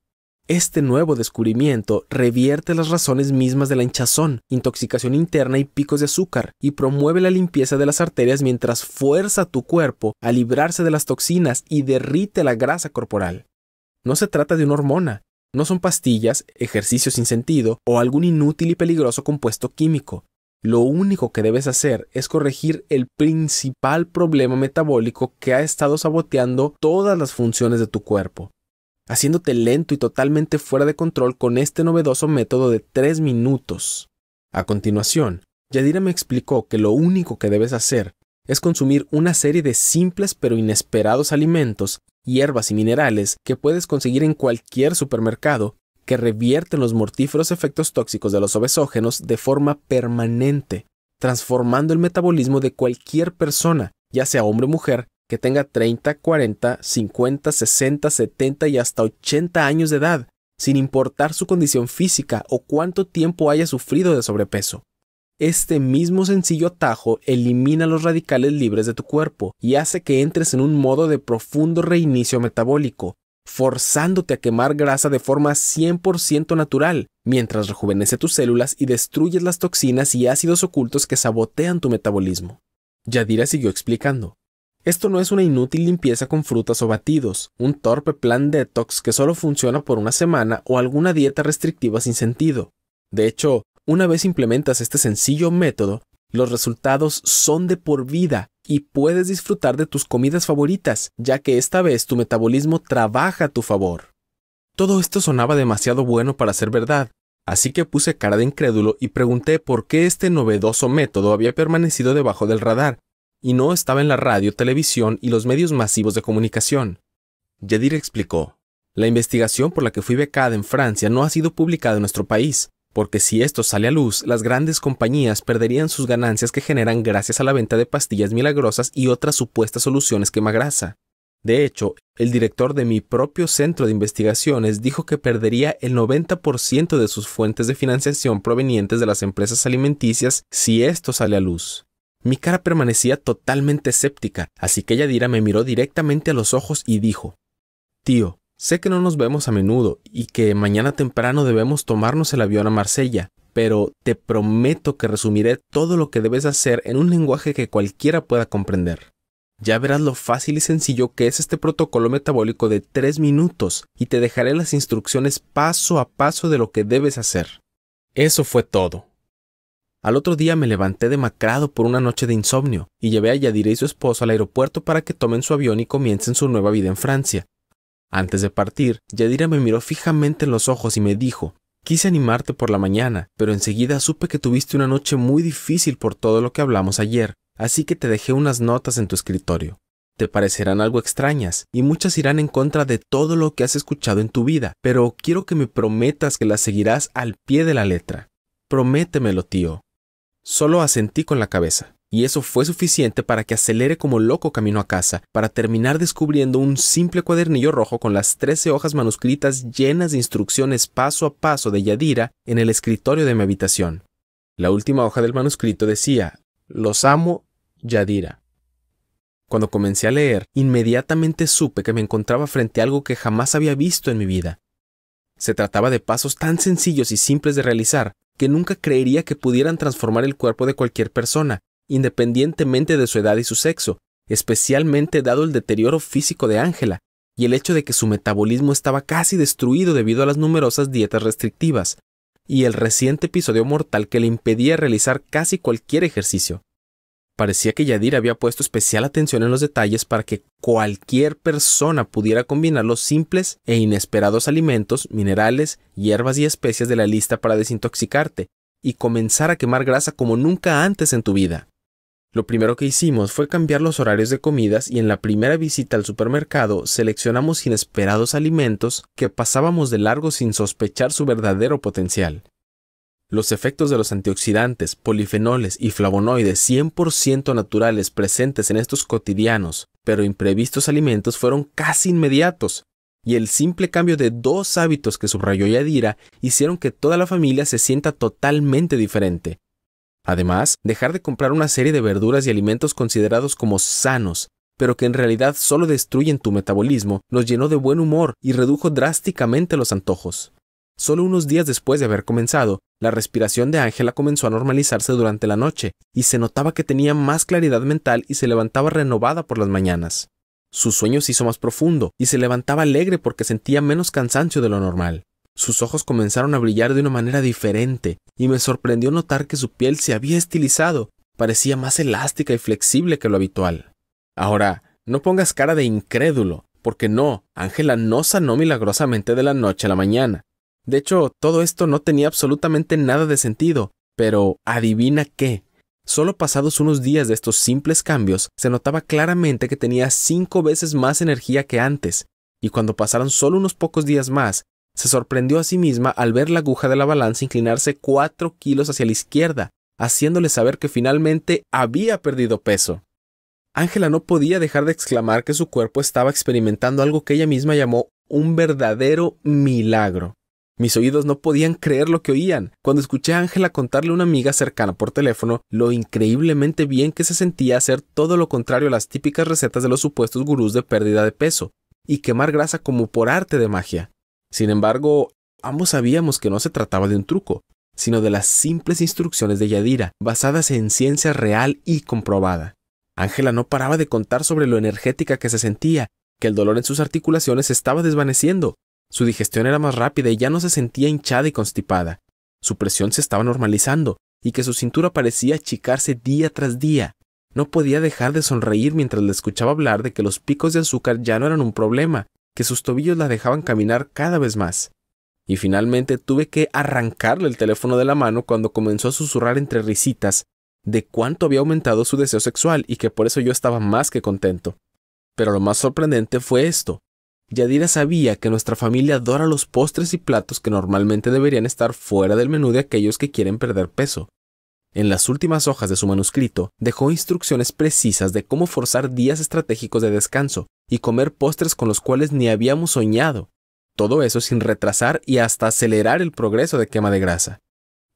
Este nuevo descubrimiento revierte las razones mismas de la hinchazón, intoxicación interna y picos de azúcar, y promueve la limpieza de las arterias mientras fuerza tu cuerpo a librarse de las toxinas y derrite la grasa corporal. No se trata de una hormona, no son pastillas, ejercicio sin sentido o algún inútil y peligroso compuesto químico. Lo único que debes hacer es corregir el principal problema metabólico que ha estado saboteando todas las funciones de tu cuerpo, haciéndote lento y totalmente fuera de control con este novedoso método de 3 minutos. A continuación, Yadira me explicó que lo único que debes hacer es consumir una serie de simples pero inesperados alimentos, hierbas y minerales que puedes conseguir en cualquier supermercado que revierten los mortíferos efectos tóxicos de los obesógenos de forma permanente, transformando el metabolismo de cualquier persona, ya sea hombre o mujer, que tenga 30, 40, 50, 60, 70 y hasta 80 años de edad, sin importar su condición física o cuánto tiempo haya sufrido de sobrepeso. Este mismo sencillo atajo elimina los radicales libres de tu cuerpo y hace que entres en un modo de profundo reinicio metabólico, forzándote a quemar grasa de forma 100% natural, mientras rejuvenece tus células y destruyes las toxinas y ácidos ocultos que sabotean tu metabolismo. Yadira siguió explicando. Esto no es una inútil limpieza con frutas o batidos, un torpe plan detox que solo funciona por una semana o alguna dieta restrictiva sin sentido. De hecho, una vez implementas este sencillo método, los resultados son de por vida y puedes disfrutar de tus comidas favoritas, ya que esta vez tu metabolismo trabaja a tu favor. Todo esto sonaba demasiado bueno para ser verdad, así que puse cara de incrédulo y pregunté por qué este novedoso método había permanecido debajo del radar y no estaba en la radio, televisión y los medios masivos de comunicación. Jedir explicó, la investigación por la que fui becada en Francia no ha sido publicada en nuestro país, porque si esto sale a luz, las grandes compañías perderían sus ganancias que generan gracias a la venta de pastillas milagrosas y otras supuestas soluciones que quemagrasa. De hecho, el director de mi propio centro de investigaciones dijo que perdería el 90% de sus fuentes de financiación provenientes de las empresas alimenticias si esto sale a luz. Mi cara permanecía totalmente escéptica, así que Yadira me miró directamente a los ojos y dijo, Tío, Sé que no nos vemos a menudo y que mañana temprano debemos tomarnos el avión a Marsella, pero te prometo que resumiré todo lo que debes hacer en un lenguaje que cualquiera pueda comprender. Ya verás lo fácil y sencillo que es este protocolo metabólico de tres minutos y te dejaré las instrucciones paso a paso de lo que debes hacer. Eso fue todo. Al otro día me levanté demacrado por una noche de insomnio y llevé a Yadira y su esposo al aeropuerto para que tomen su avión y comiencen su nueva vida en Francia, antes de partir, Yadira me miró fijamente en los ojos y me dijo, Quise animarte por la mañana, pero enseguida supe que tuviste una noche muy difícil por todo lo que hablamos ayer, así que te dejé unas notas en tu escritorio. Te parecerán algo extrañas, y muchas irán en contra de todo lo que has escuchado en tu vida, pero quiero que me prometas que las seguirás al pie de la letra. Prométemelo, tío. Solo asentí con la cabeza y eso fue suficiente para que acelere como loco camino a casa, para terminar descubriendo un simple cuadernillo rojo con las 13 hojas manuscritas llenas de instrucciones paso a paso de Yadira en el escritorio de mi habitación. La última hoja del manuscrito decía, Los amo, Yadira. Cuando comencé a leer, inmediatamente supe que me encontraba frente a algo que jamás había visto en mi vida. Se trataba de pasos tan sencillos y simples de realizar que nunca creería que pudieran transformar el cuerpo de cualquier persona, independientemente de su edad y su sexo, especialmente dado el deterioro físico de Ángela y el hecho de que su metabolismo estaba casi destruido debido a las numerosas dietas restrictivas, y el reciente episodio mortal que le impedía realizar casi cualquier ejercicio. Parecía que Yadir había puesto especial atención en los detalles para que cualquier persona pudiera combinar los simples e inesperados alimentos, minerales, hierbas y especias de la lista para desintoxicarte y comenzar a quemar grasa como nunca antes en tu vida. Lo primero que hicimos fue cambiar los horarios de comidas y en la primera visita al supermercado seleccionamos inesperados alimentos que pasábamos de largo sin sospechar su verdadero potencial. Los efectos de los antioxidantes, polifenoles y flavonoides 100% naturales presentes en estos cotidianos, pero imprevistos alimentos fueron casi inmediatos, y el simple cambio de dos hábitos que subrayó Yadira hicieron que toda la familia se sienta totalmente diferente, Además, dejar de comprar una serie de verduras y alimentos considerados como sanos, pero que en realidad solo destruyen tu metabolismo, nos llenó de buen humor y redujo drásticamente los antojos. Solo unos días después de haber comenzado, la respiración de Ángela comenzó a normalizarse durante la noche, y se notaba que tenía más claridad mental y se levantaba renovada por las mañanas. Su sueño se hizo más profundo, y se levantaba alegre porque sentía menos cansancio de lo normal. Sus ojos comenzaron a brillar de una manera diferente, y me sorprendió notar que su piel se había estilizado, parecía más elástica y flexible que lo habitual. Ahora, no pongas cara de incrédulo, porque no, Ángela no sanó milagrosamente de la noche a la mañana. De hecho, todo esto no tenía absolutamente nada de sentido, pero adivina qué. Solo pasados unos días de estos simples cambios, se notaba claramente que tenía cinco veces más energía que antes, y cuando pasaron solo unos pocos días más, se sorprendió a sí misma al ver la aguja de la balanza inclinarse cuatro kilos hacia la izquierda, haciéndole saber que finalmente había perdido peso. Ángela no podía dejar de exclamar que su cuerpo estaba experimentando algo que ella misma llamó un verdadero milagro. Mis oídos no podían creer lo que oían. Cuando escuché a Ángela contarle a una amiga cercana por teléfono lo increíblemente bien que se sentía hacer todo lo contrario a las típicas recetas de los supuestos gurús de pérdida de peso, y quemar grasa como por arte de magia. Sin embargo, ambos sabíamos que no se trataba de un truco, sino de las simples instrucciones de Yadira, basadas en ciencia real y comprobada. Ángela no paraba de contar sobre lo energética que se sentía, que el dolor en sus articulaciones estaba desvaneciendo, su digestión era más rápida y ya no se sentía hinchada y constipada, su presión se estaba normalizando, y que su cintura parecía achicarse día tras día. No podía dejar de sonreír mientras le escuchaba hablar de que los picos de azúcar ya no eran un problema, que sus tobillos la dejaban caminar cada vez más. Y finalmente tuve que arrancarle el teléfono de la mano cuando comenzó a susurrar entre risitas de cuánto había aumentado su deseo sexual y que por eso yo estaba más que contento. Pero lo más sorprendente fue esto. Yadira sabía que nuestra familia adora los postres y platos que normalmente deberían estar fuera del menú de aquellos que quieren perder peso. En las últimas hojas de su manuscrito dejó instrucciones precisas de cómo forzar días estratégicos de descanso y comer postres con los cuales ni habíamos soñado. Todo eso sin retrasar y hasta acelerar el progreso de quema de grasa.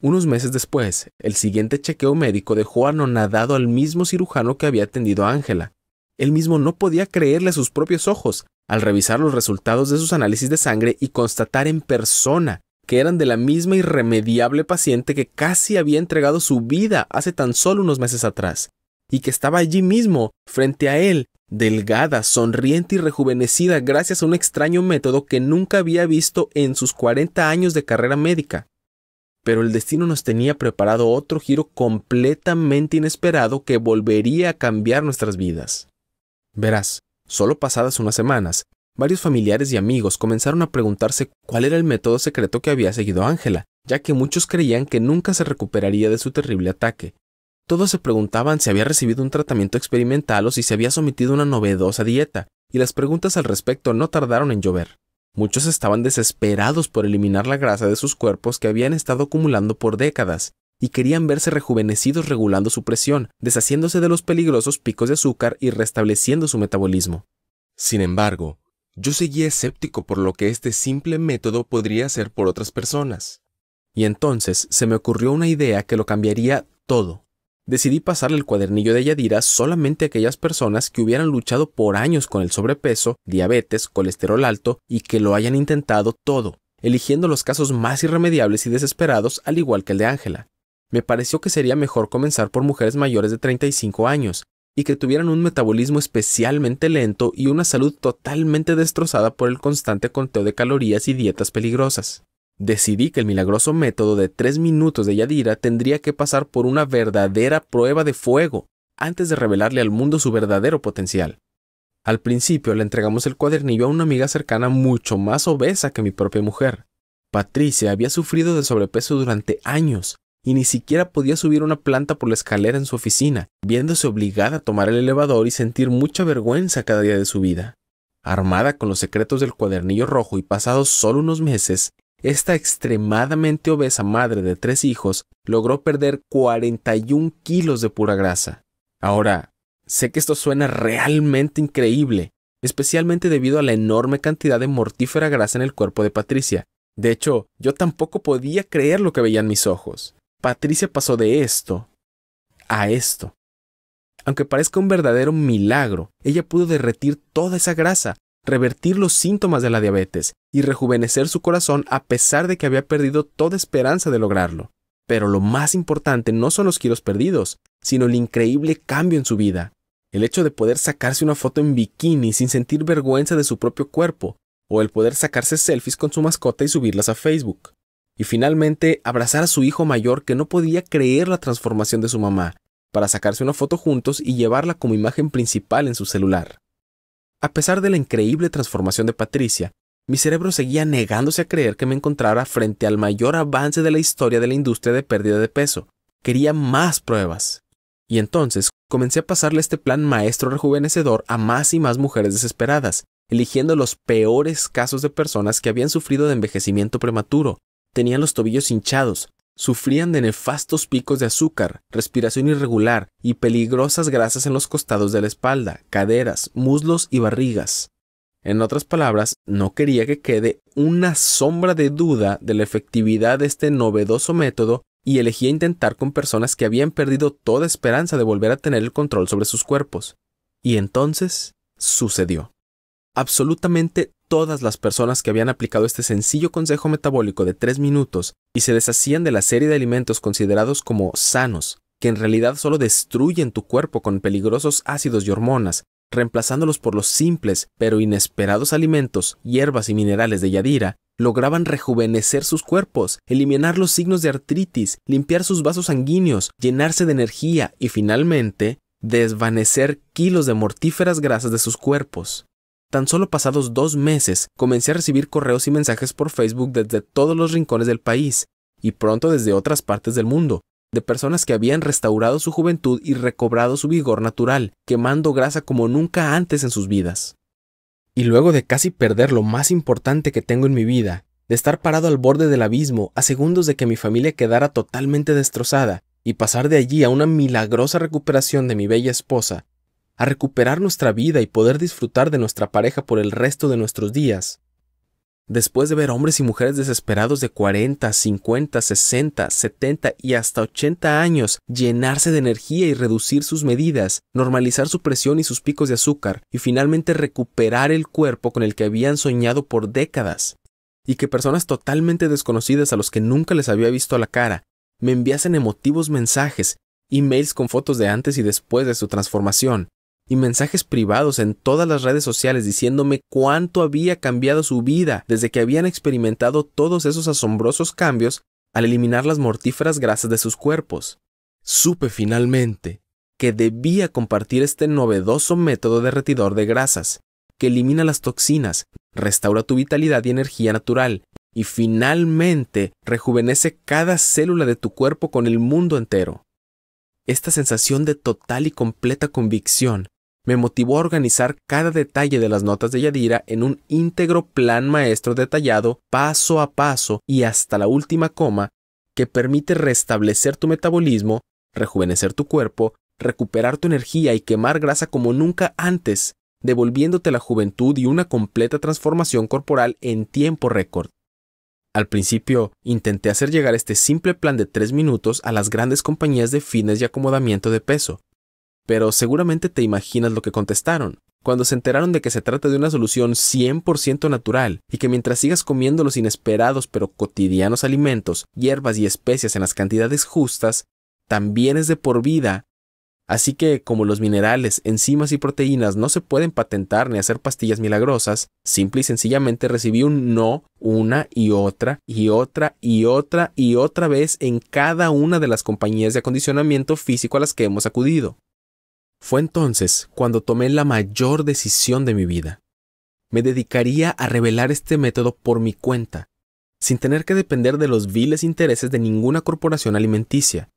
Unos meses después, el siguiente chequeo médico dejó anonadado al mismo cirujano que había atendido a Ángela. Él mismo no podía creerle a sus propios ojos al revisar los resultados de sus análisis de sangre y constatar en persona que eran de la misma irremediable paciente que casi había entregado su vida hace tan solo unos meses atrás, y que estaba allí mismo, frente a él, delgada, sonriente y rejuvenecida gracias a un extraño método que nunca había visto en sus 40 años de carrera médica. Pero el destino nos tenía preparado otro giro completamente inesperado que volvería a cambiar nuestras vidas. Verás, solo pasadas unas semanas, Varios familiares y amigos comenzaron a preguntarse cuál era el método secreto que había seguido Ángela, ya que muchos creían que nunca se recuperaría de su terrible ataque. Todos se preguntaban si había recibido un tratamiento experimental o si se había sometido a una novedosa dieta, y las preguntas al respecto no tardaron en llover. Muchos estaban desesperados por eliminar la grasa de sus cuerpos que habían estado acumulando por décadas, y querían verse rejuvenecidos regulando su presión, deshaciéndose de los peligrosos picos de azúcar y restableciendo su metabolismo. Sin embargo, yo seguía escéptico por lo que este simple método podría hacer por otras personas. Y entonces se me ocurrió una idea que lo cambiaría todo. Decidí pasarle el cuadernillo de Yadira solamente a aquellas personas que hubieran luchado por años con el sobrepeso, diabetes, colesterol alto y que lo hayan intentado todo, eligiendo los casos más irremediables y desesperados al igual que el de Ángela. Me pareció que sería mejor comenzar por mujeres mayores de 35 años, y que tuvieran un metabolismo especialmente lento y una salud totalmente destrozada por el constante conteo de calorías y dietas peligrosas. Decidí que el milagroso método de tres minutos de Yadira tendría que pasar por una verdadera prueba de fuego antes de revelarle al mundo su verdadero potencial. Al principio le entregamos el cuadernillo a una amiga cercana mucho más obesa que mi propia mujer. Patricia había sufrido de sobrepeso durante años y ni siquiera podía subir una planta por la escalera en su oficina, viéndose obligada a tomar el elevador y sentir mucha vergüenza cada día de su vida. Armada con los secretos del cuadernillo rojo y pasados solo unos meses, esta extremadamente obesa madre de tres hijos logró perder 41 kilos de pura grasa. Ahora, sé que esto suena realmente increíble, especialmente debido a la enorme cantidad de mortífera grasa en el cuerpo de Patricia. De hecho, yo tampoco podía creer lo que veían mis ojos. Patricia pasó de esto a esto. Aunque parezca un verdadero milagro, ella pudo derretir toda esa grasa, revertir los síntomas de la diabetes y rejuvenecer su corazón a pesar de que había perdido toda esperanza de lograrlo. Pero lo más importante no son los kilos perdidos, sino el increíble cambio en su vida. El hecho de poder sacarse una foto en bikini sin sentir vergüenza de su propio cuerpo, o el poder sacarse selfies con su mascota y subirlas a Facebook y finalmente abrazar a su hijo mayor que no podía creer la transformación de su mamá, para sacarse una foto juntos y llevarla como imagen principal en su celular. A pesar de la increíble transformación de Patricia, mi cerebro seguía negándose a creer que me encontrara frente al mayor avance de la historia de la industria de pérdida de peso. Quería más pruebas. Y entonces comencé a pasarle este plan maestro rejuvenecedor a más y más mujeres desesperadas, eligiendo los peores casos de personas que habían sufrido de envejecimiento prematuro, tenían los tobillos hinchados, sufrían de nefastos picos de azúcar, respiración irregular y peligrosas grasas en los costados de la espalda, caderas, muslos y barrigas. En otras palabras, no quería que quede una sombra de duda de la efectividad de este novedoso método y elegía intentar con personas que habían perdido toda esperanza de volver a tener el control sobre sus cuerpos. Y entonces sucedió. Absolutamente todas las personas que habían aplicado este sencillo consejo metabólico de tres minutos y se deshacían de la serie de alimentos considerados como sanos, que en realidad solo destruyen tu cuerpo con peligrosos ácidos y hormonas, reemplazándolos por los simples pero inesperados alimentos, hierbas y minerales de Yadira, lograban rejuvenecer sus cuerpos, eliminar los signos de artritis, limpiar sus vasos sanguíneos, llenarse de energía y finalmente desvanecer kilos de mortíferas grasas de sus cuerpos. Tan solo pasados dos meses comencé a recibir correos y mensajes por Facebook desde todos los rincones del país, y pronto desde otras partes del mundo, de personas que habían restaurado su juventud y recobrado su vigor natural, quemando grasa como nunca antes en sus vidas. Y luego de casi perder lo más importante que tengo en mi vida, de estar parado al borde del abismo a segundos de que mi familia quedara totalmente destrozada, y pasar de allí a una milagrosa recuperación de mi bella esposa, a recuperar nuestra vida y poder disfrutar de nuestra pareja por el resto de nuestros días. Después de ver hombres y mujeres desesperados de 40, 50, 60, 70 y hasta 80 años llenarse de energía y reducir sus medidas, normalizar su presión y sus picos de azúcar y finalmente recuperar el cuerpo con el que habían soñado por décadas, y que personas totalmente desconocidas a los que nunca les había visto a la cara me enviasen emotivos mensajes, emails con fotos de antes y después de su transformación, y mensajes privados en todas las redes sociales diciéndome cuánto había cambiado su vida desde que habían experimentado todos esos asombrosos cambios al eliminar las mortíferas grasas de sus cuerpos. Supe finalmente que debía compartir este novedoso método derretidor de grasas, que elimina las toxinas, restaura tu vitalidad y energía natural, y finalmente rejuvenece cada célula de tu cuerpo con el mundo entero. Esta sensación de total y completa convicción me motivó a organizar cada detalle de las notas de Yadira en un íntegro plan maestro detallado, paso a paso y hasta la última coma, que permite restablecer tu metabolismo, rejuvenecer tu cuerpo, recuperar tu energía y quemar grasa como nunca antes, devolviéndote la juventud y una completa transformación corporal en tiempo récord. Al principio, intenté hacer llegar este simple plan de tres minutos a las grandes compañías de fines y acomodamiento de peso, pero seguramente te imaginas lo que contestaron. Cuando se enteraron de que se trata de una solución 100% natural y que mientras sigas comiendo los inesperados pero cotidianos alimentos, hierbas y especias en las cantidades justas, también es de por vida. Así que, como los minerales, enzimas y proteínas no se pueden patentar ni hacer pastillas milagrosas, simple y sencillamente recibí un no una y otra y otra y otra y otra vez en cada una de las compañías de acondicionamiento físico a las que hemos acudido. Fue entonces cuando tomé la mayor decisión de mi vida. Me dedicaría a revelar este método por mi cuenta, sin tener que depender de los viles intereses de ninguna corporación alimenticia.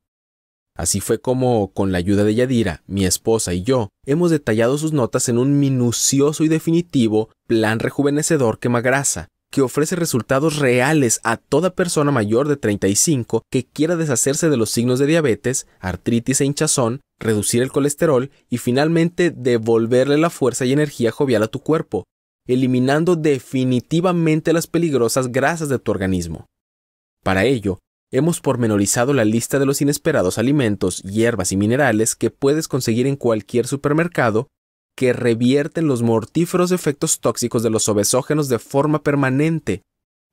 Así fue como, con la ayuda de Yadira, mi esposa y yo, hemos detallado sus notas en un minucioso y definitivo plan rejuvenecedor quemagrasa, que ofrece resultados reales a toda persona mayor de 35 que quiera deshacerse de los signos de diabetes, artritis e hinchazón, reducir el colesterol y finalmente devolverle la fuerza y energía jovial a tu cuerpo, eliminando definitivamente las peligrosas grasas de tu organismo. Para ello, hemos pormenorizado la lista de los inesperados alimentos, hierbas y minerales que puedes conseguir en cualquier supermercado que revierten los mortíferos efectos tóxicos de los obesógenos de forma permanente,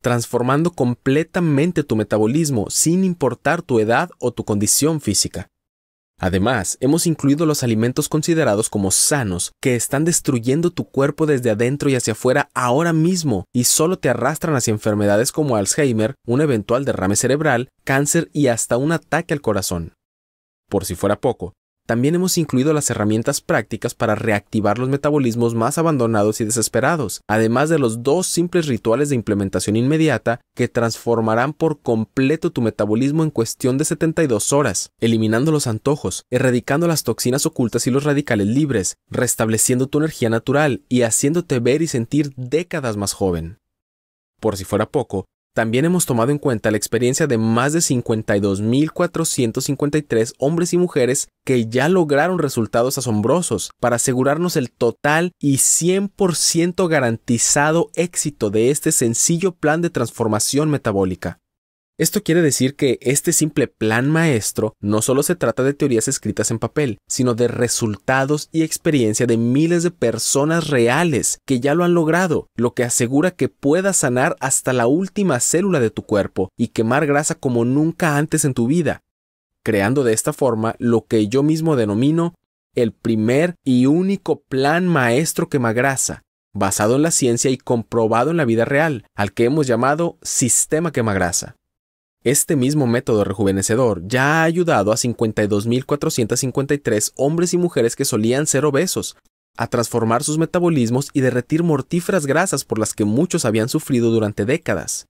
transformando completamente tu metabolismo sin importar tu edad o tu condición física. Además, hemos incluido los alimentos considerados como sanos, que están destruyendo tu cuerpo desde adentro y hacia afuera ahora mismo y solo te arrastran hacia enfermedades como Alzheimer, un eventual derrame cerebral, cáncer y hasta un ataque al corazón. Por si fuera poco, también hemos incluido las herramientas prácticas para reactivar los metabolismos más abandonados y desesperados, además de los dos simples rituales de implementación inmediata que transformarán por completo tu metabolismo en cuestión de 72 horas, eliminando los antojos, erradicando las toxinas ocultas y los radicales libres, restableciendo tu energía natural y haciéndote ver y sentir décadas más joven. Por si fuera poco, también hemos tomado en cuenta la experiencia de más de 52.453 hombres y mujeres que ya lograron resultados asombrosos para asegurarnos el total y 100% garantizado éxito de este sencillo plan de transformación metabólica. Esto quiere decir que este simple plan maestro no solo se trata de teorías escritas en papel, sino de resultados y experiencia de miles de personas reales que ya lo han logrado, lo que asegura que puedas sanar hasta la última célula de tu cuerpo y quemar grasa como nunca antes en tu vida, creando de esta forma lo que yo mismo denomino el primer y único plan maestro quemagrasa, basado en la ciencia y comprobado en la vida real, al que hemos llamado sistema quemagrasa. Este mismo método rejuvenecedor ya ha ayudado a 52.453 hombres y mujeres que solían ser obesos, a transformar sus metabolismos y derretir mortíferas grasas por las que muchos habían sufrido durante décadas.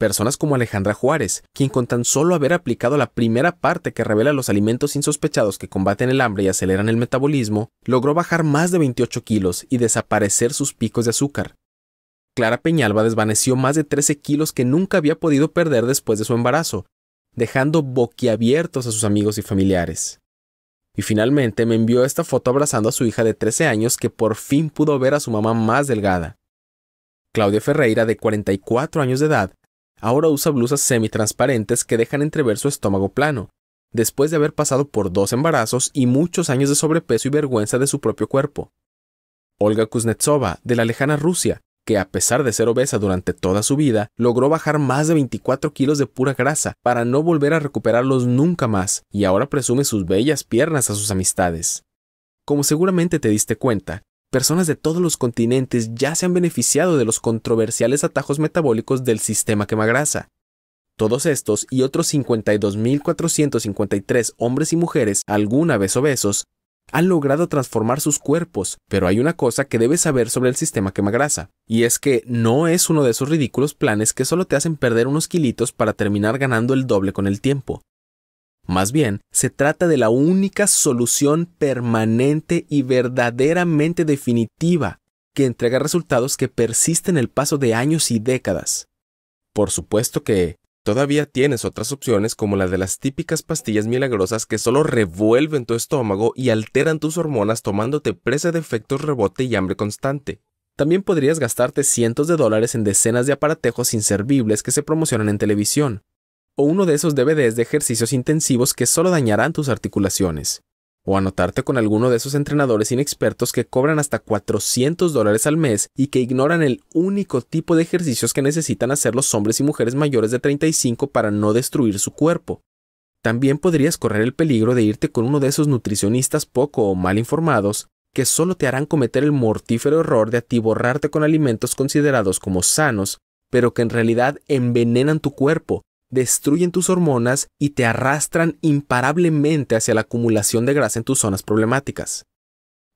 Personas como Alejandra Juárez, quien con tan solo haber aplicado la primera parte que revela los alimentos insospechados que combaten el hambre y aceleran el metabolismo, logró bajar más de 28 kilos y desaparecer sus picos de azúcar, Clara Peñalba desvaneció más de 13 kilos que nunca había podido perder después de su embarazo, dejando boquiabiertos a sus amigos y familiares. Y finalmente me envió esta foto abrazando a su hija de 13 años que por fin pudo ver a su mamá más delgada. Claudia Ferreira, de 44 años de edad, ahora usa blusas semitransparentes que dejan entrever su estómago plano, después de haber pasado por dos embarazos y muchos años de sobrepeso y vergüenza de su propio cuerpo. Olga Kuznetsova, de la lejana Rusia, que a pesar de ser obesa durante toda su vida, logró bajar más de 24 kilos de pura grasa para no volver a recuperarlos nunca más, y ahora presume sus bellas piernas a sus amistades. Como seguramente te diste cuenta, personas de todos los continentes ya se han beneficiado de los controversiales atajos metabólicos del sistema quemagrasa. Todos estos y otros 52.453 hombres y mujeres alguna vez obesos han logrado transformar sus cuerpos, pero hay una cosa que debes saber sobre el sistema quemagrasa, y es que no es uno de esos ridículos planes que solo te hacen perder unos kilitos para terminar ganando el doble con el tiempo. Más bien, se trata de la única solución permanente y verdaderamente definitiva que entrega resultados que persisten el paso de años y décadas. Por supuesto que Todavía tienes otras opciones como la de las típicas pastillas milagrosas que solo revuelven tu estómago y alteran tus hormonas tomándote presa de efectos rebote y hambre constante. También podrías gastarte cientos de dólares en decenas de aparatejos inservibles que se promocionan en televisión, o uno de esos DVDs de ejercicios intensivos que solo dañarán tus articulaciones o anotarte con alguno de esos entrenadores inexpertos que cobran hasta 400 dólares al mes y que ignoran el único tipo de ejercicios que necesitan hacer los hombres y mujeres mayores de 35 para no destruir su cuerpo. También podrías correr el peligro de irte con uno de esos nutricionistas poco o mal informados que solo te harán cometer el mortífero error de atiborrarte con alimentos considerados como sanos, pero que en realidad envenenan tu cuerpo destruyen tus hormonas y te arrastran imparablemente hacia la acumulación de grasa en tus zonas problemáticas.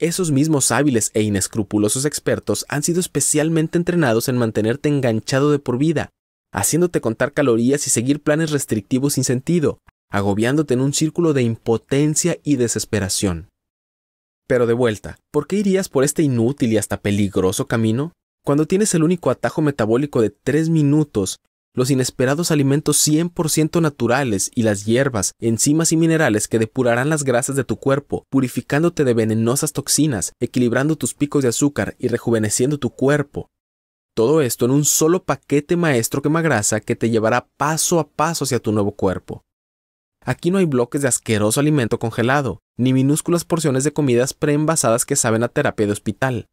Esos mismos hábiles e inescrupulosos expertos han sido especialmente entrenados en mantenerte enganchado de por vida, haciéndote contar calorías y seguir planes restrictivos sin sentido, agobiándote en un círculo de impotencia y desesperación. Pero de vuelta, ¿por qué irías por este inútil y hasta peligroso camino? Cuando tienes el único atajo metabólico de tres minutos los inesperados alimentos 100% naturales y las hierbas, enzimas y minerales que depurarán las grasas de tu cuerpo, purificándote de venenosas toxinas, equilibrando tus picos de azúcar y rejuveneciendo tu cuerpo. Todo esto en un solo paquete maestro que quemagrasa que te llevará paso a paso hacia tu nuevo cuerpo. Aquí no hay bloques de asqueroso alimento congelado, ni minúsculas porciones de comidas preenvasadas que saben a terapia de hospital.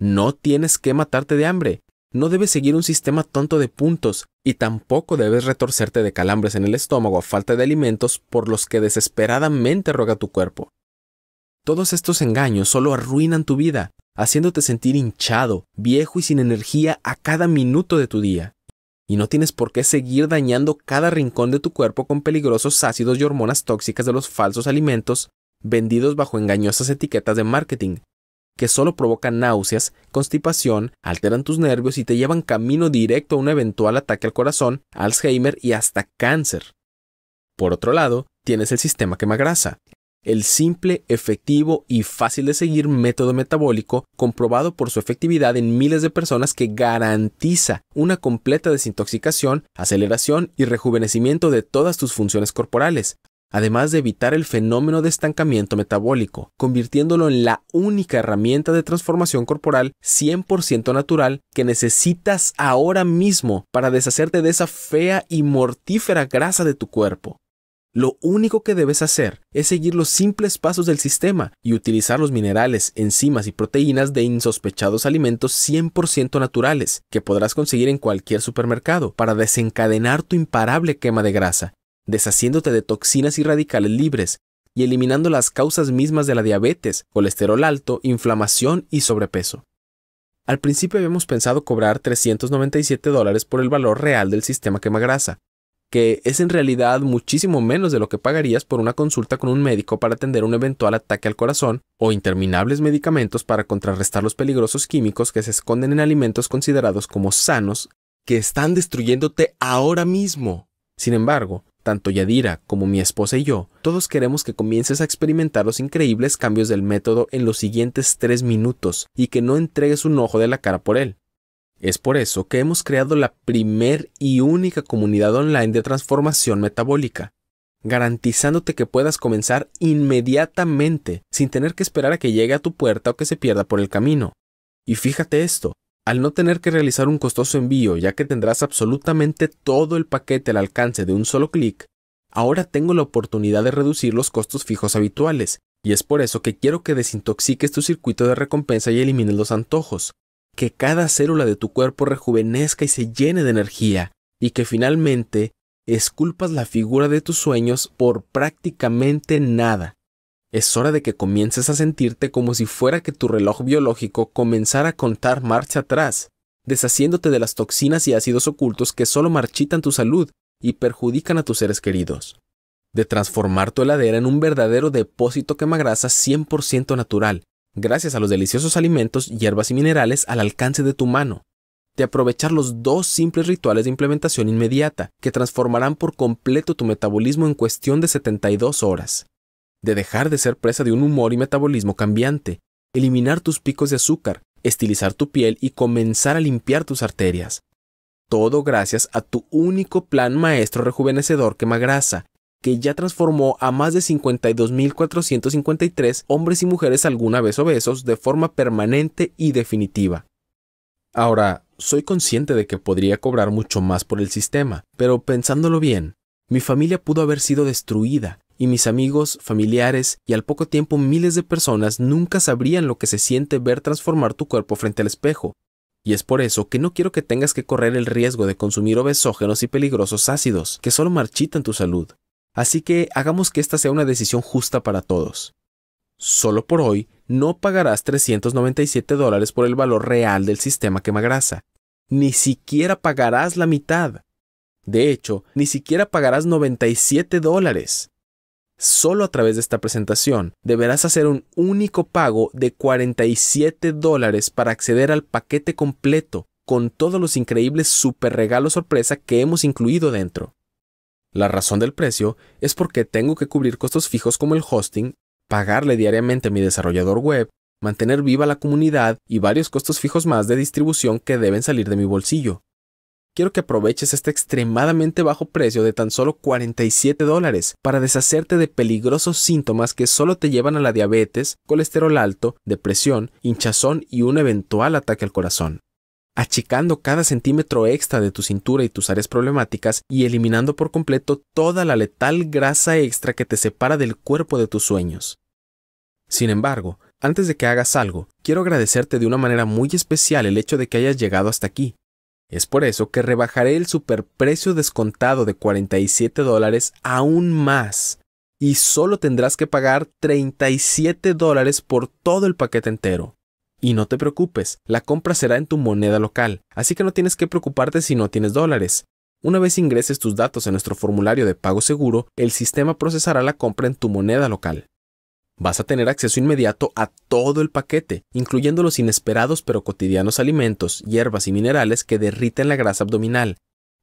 No tienes que matarte de hambre, no debes seguir un sistema tonto de puntos y tampoco debes retorcerte de calambres en el estómago a falta de alimentos por los que desesperadamente roga tu cuerpo. Todos estos engaños solo arruinan tu vida, haciéndote sentir hinchado, viejo y sin energía a cada minuto de tu día. Y no tienes por qué seguir dañando cada rincón de tu cuerpo con peligrosos ácidos y hormonas tóxicas de los falsos alimentos vendidos bajo engañosas etiquetas de marketing, que solo provocan náuseas, constipación, alteran tus nervios y te llevan camino directo a un eventual ataque al corazón, Alzheimer y hasta cáncer. Por otro lado, tienes el sistema grasa, el simple, efectivo y fácil de seguir método metabólico comprobado por su efectividad en miles de personas que garantiza una completa desintoxicación, aceleración y rejuvenecimiento de todas tus funciones corporales, además de evitar el fenómeno de estancamiento metabólico, convirtiéndolo en la única herramienta de transformación corporal 100% natural que necesitas ahora mismo para deshacerte de esa fea y mortífera grasa de tu cuerpo. Lo único que debes hacer es seguir los simples pasos del sistema y utilizar los minerales, enzimas y proteínas de insospechados alimentos 100% naturales que podrás conseguir en cualquier supermercado para desencadenar tu imparable quema de grasa deshaciéndote de toxinas y radicales libres y eliminando las causas mismas de la diabetes, colesterol alto, inflamación y sobrepeso. Al principio habíamos pensado cobrar 397 dólares por el valor real del sistema quema grasa, que es en realidad muchísimo menos de lo que pagarías por una consulta con un médico para atender un eventual ataque al corazón o interminables medicamentos para contrarrestar los peligrosos químicos que se esconden en alimentos considerados como sanos que están destruyéndote ahora mismo. Sin embargo, tanto Yadira como mi esposa y yo, todos queremos que comiences a experimentar los increíbles cambios del método en los siguientes tres minutos y que no entregues un ojo de la cara por él. Es por eso que hemos creado la primer y única comunidad online de transformación metabólica, garantizándote que puedas comenzar inmediatamente sin tener que esperar a que llegue a tu puerta o que se pierda por el camino. Y fíjate esto, al no tener que realizar un costoso envío ya que tendrás absolutamente todo el paquete al alcance de un solo clic, ahora tengo la oportunidad de reducir los costos fijos habituales, y es por eso que quiero que desintoxiques tu circuito de recompensa y elimines los antojos, que cada célula de tu cuerpo rejuvenezca y se llene de energía, y que finalmente esculpas la figura de tus sueños por prácticamente nada. Es hora de que comiences a sentirte como si fuera que tu reloj biológico comenzara a contar marcha atrás, deshaciéndote de las toxinas y ácidos ocultos que solo marchitan tu salud y perjudican a tus seres queridos. De transformar tu heladera en un verdadero depósito quemagrasa 100% natural, gracias a los deliciosos alimentos, hierbas y minerales al alcance de tu mano. De aprovechar los dos simples rituales de implementación inmediata, que transformarán por completo tu metabolismo en cuestión de 72 horas de dejar de ser presa de un humor y metabolismo cambiante, eliminar tus picos de azúcar, estilizar tu piel y comenzar a limpiar tus arterias. Todo gracias a tu único plan maestro rejuvenecedor grasa, que ya transformó a más de 52.453 hombres y mujeres alguna vez obesos de forma permanente y definitiva. Ahora, soy consciente de que podría cobrar mucho más por el sistema, pero pensándolo bien, mi familia pudo haber sido destruida, y mis amigos, familiares y al poco tiempo miles de personas nunca sabrían lo que se siente ver transformar tu cuerpo frente al espejo. Y es por eso que no quiero que tengas que correr el riesgo de consumir obesógenos y peligrosos ácidos, que solo marchitan tu salud. Así que hagamos que esta sea una decisión justa para todos. Solo por hoy, no pagarás 397 dólares por el valor real del sistema quemagrasa. Ni siquiera pagarás la mitad. De hecho, ni siquiera pagarás 97 dólares. Solo a través de esta presentación deberás hacer un único pago de 47 dólares para acceder al paquete completo con todos los increíbles super regalos sorpresa que hemos incluido dentro. La razón del precio es porque tengo que cubrir costos fijos como el hosting, pagarle diariamente a mi desarrollador web, mantener viva la comunidad y varios costos fijos más de distribución que deben salir de mi bolsillo quiero que aproveches este extremadamente bajo precio de tan solo 47 dólares para deshacerte de peligrosos síntomas que solo te llevan a la diabetes, colesterol alto, depresión, hinchazón y un eventual ataque al corazón. Achicando cada centímetro extra de tu cintura y tus áreas problemáticas y eliminando por completo toda la letal grasa extra que te separa del cuerpo de tus sueños. Sin embargo, antes de que hagas algo, quiero agradecerte de una manera muy especial el hecho de que hayas llegado hasta aquí es por eso que rebajaré el superprecio descontado de 47 dólares aún más y solo tendrás que pagar 37 dólares por todo el paquete entero. Y no te preocupes, la compra será en tu moneda local, así que no tienes que preocuparte si no tienes dólares. Una vez ingreses tus datos en nuestro formulario de pago seguro, el sistema procesará la compra en tu moneda local. Vas a tener acceso inmediato a todo el paquete, incluyendo los inesperados pero cotidianos alimentos, hierbas y minerales que derriten la grasa abdominal,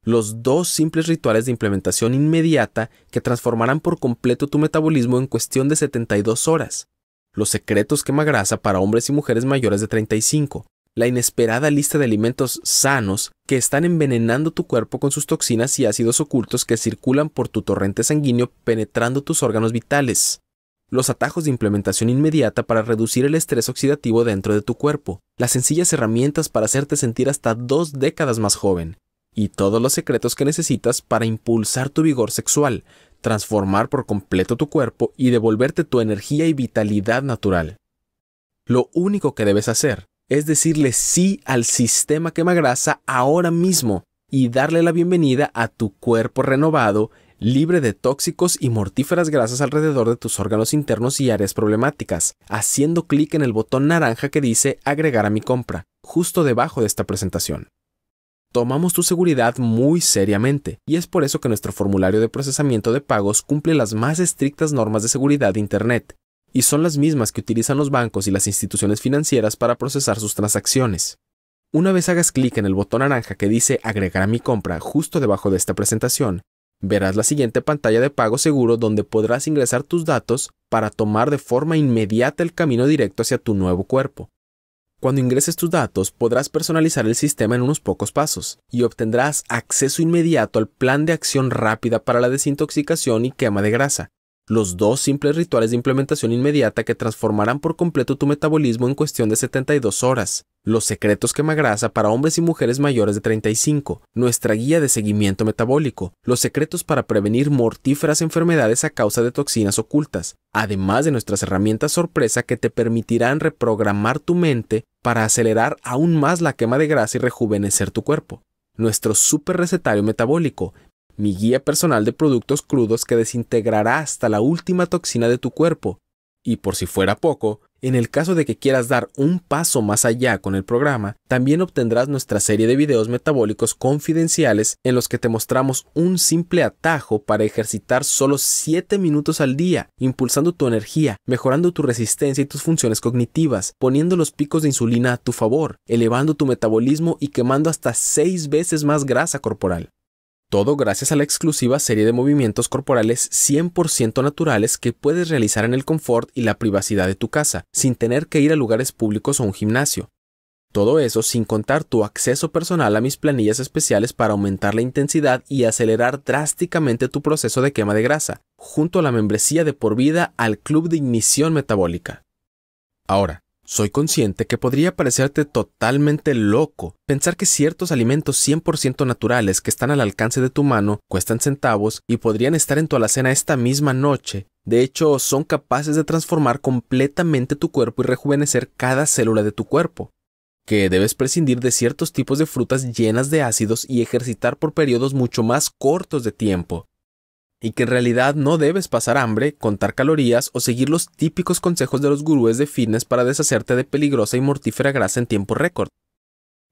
los dos simples rituales de implementación inmediata que transformarán por completo tu metabolismo en cuestión de 72 horas, los secretos quema grasa para hombres y mujeres mayores de 35, la inesperada lista de alimentos sanos que están envenenando tu cuerpo con sus toxinas y ácidos ocultos que circulan por tu torrente sanguíneo penetrando tus órganos vitales, los atajos de implementación inmediata para reducir el estrés oxidativo dentro de tu cuerpo, las sencillas herramientas para hacerte sentir hasta dos décadas más joven, y todos los secretos que necesitas para impulsar tu vigor sexual, transformar por completo tu cuerpo y devolverte tu energía y vitalidad natural. Lo único que debes hacer es decirle sí al sistema quema grasa ahora mismo y darle la bienvenida a tu cuerpo renovado libre de tóxicos y mortíferas grasas alrededor de tus órganos internos y áreas problemáticas, haciendo clic en el botón naranja que dice Agregar a mi compra, justo debajo de esta presentación. Tomamos tu seguridad muy seriamente, y es por eso que nuestro formulario de procesamiento de pagos cumple las más estrictas normas de seguridad de Internet, y son las mismas que utilizan los bancos y las instituciones financieras para procesar sus transacciones. Una vez hagas clic en el botón naranja que dice Agregar a mi compra justo debajo de esta presentación, Verás la siguiente pantalla de pago seguro donde podrás ingresar tus datos para tomar de forma inmediata el camino directo hacia tu nuevo cuerpo. Cuando ingreses tus datos podrás personalizar el sistema en unos pocos pasos y obtendrás acceso inmediato al plan de acción rápida para la desintoxicación y quema de grasa, los dos simples rituales de implementación inmediata que transformarán por completo tu metabolismo en cuestión de 72 horas. Los secretos grasa para hombres y mujeres mayores de 35, nuestra guía de seguimiento metabólico, los secretos para prevenir mortíferas enfermedades a causa de toxinas ocultas, además de nuestras herramientas sorpresa que te permitirán reprogramar tu mente para acelerar aún más la quema de grasa y rejuvenecer tu cuerpo. Nuestro super recetario metabólico, mi guía personal de productos crudos que desintegrará hasta la última toxina de tu cuerpo. Y por si fuera poco, en el caso de que quieras dar un paso más allá con el programa, también obtendrás nuestra serie de videos metabólicos confidenciales en los que te mostramos un simple atajo para ejercitar solo 7 minutos al día, impulsando tu energía, mejorando tu resistencia y tus funciones cognitivas, poniendo los picos de insulina a tu favor, elevando tu metabolismo y quemando hasta 6 veces más grasa corporal. Todo gracias a la exclusiva serie de movimientos corporales 100% naturales que puedes realizar en el confort y la privacidad de tu casa, sin tener que ir a lugares públicos o un gimnasio. Todo eso sin contar tu acceso personal a mis planillas especiales para aumentar la intensidad y acelerar drásticamente tu proceso de quema de grasa, junto a la membresía de por vida al Club de Ignición Metabólica. Ahora, soy consciente que podría parecerte totalmente loco pensar que ciertos alimentos 100% naturales que están al alcance de tu mano cuestan centavos y podrían estar en tu alacena esta misma noche. De hecho, son capaces de transformar completamente tu cuerpo y rejuvenecer cada célula de tu cuerpo. Que debes prescindir de ciertos tipos de frutas llenas de ácidos y ejercitar por periodos mucho más cortos de tiempo y que en realidad no debes pasar hambre, contar calorías o seguir los típicos consejos de los gurúes de fitness para deshacerte de peligrosa y mortífera grasa en tiempo récord.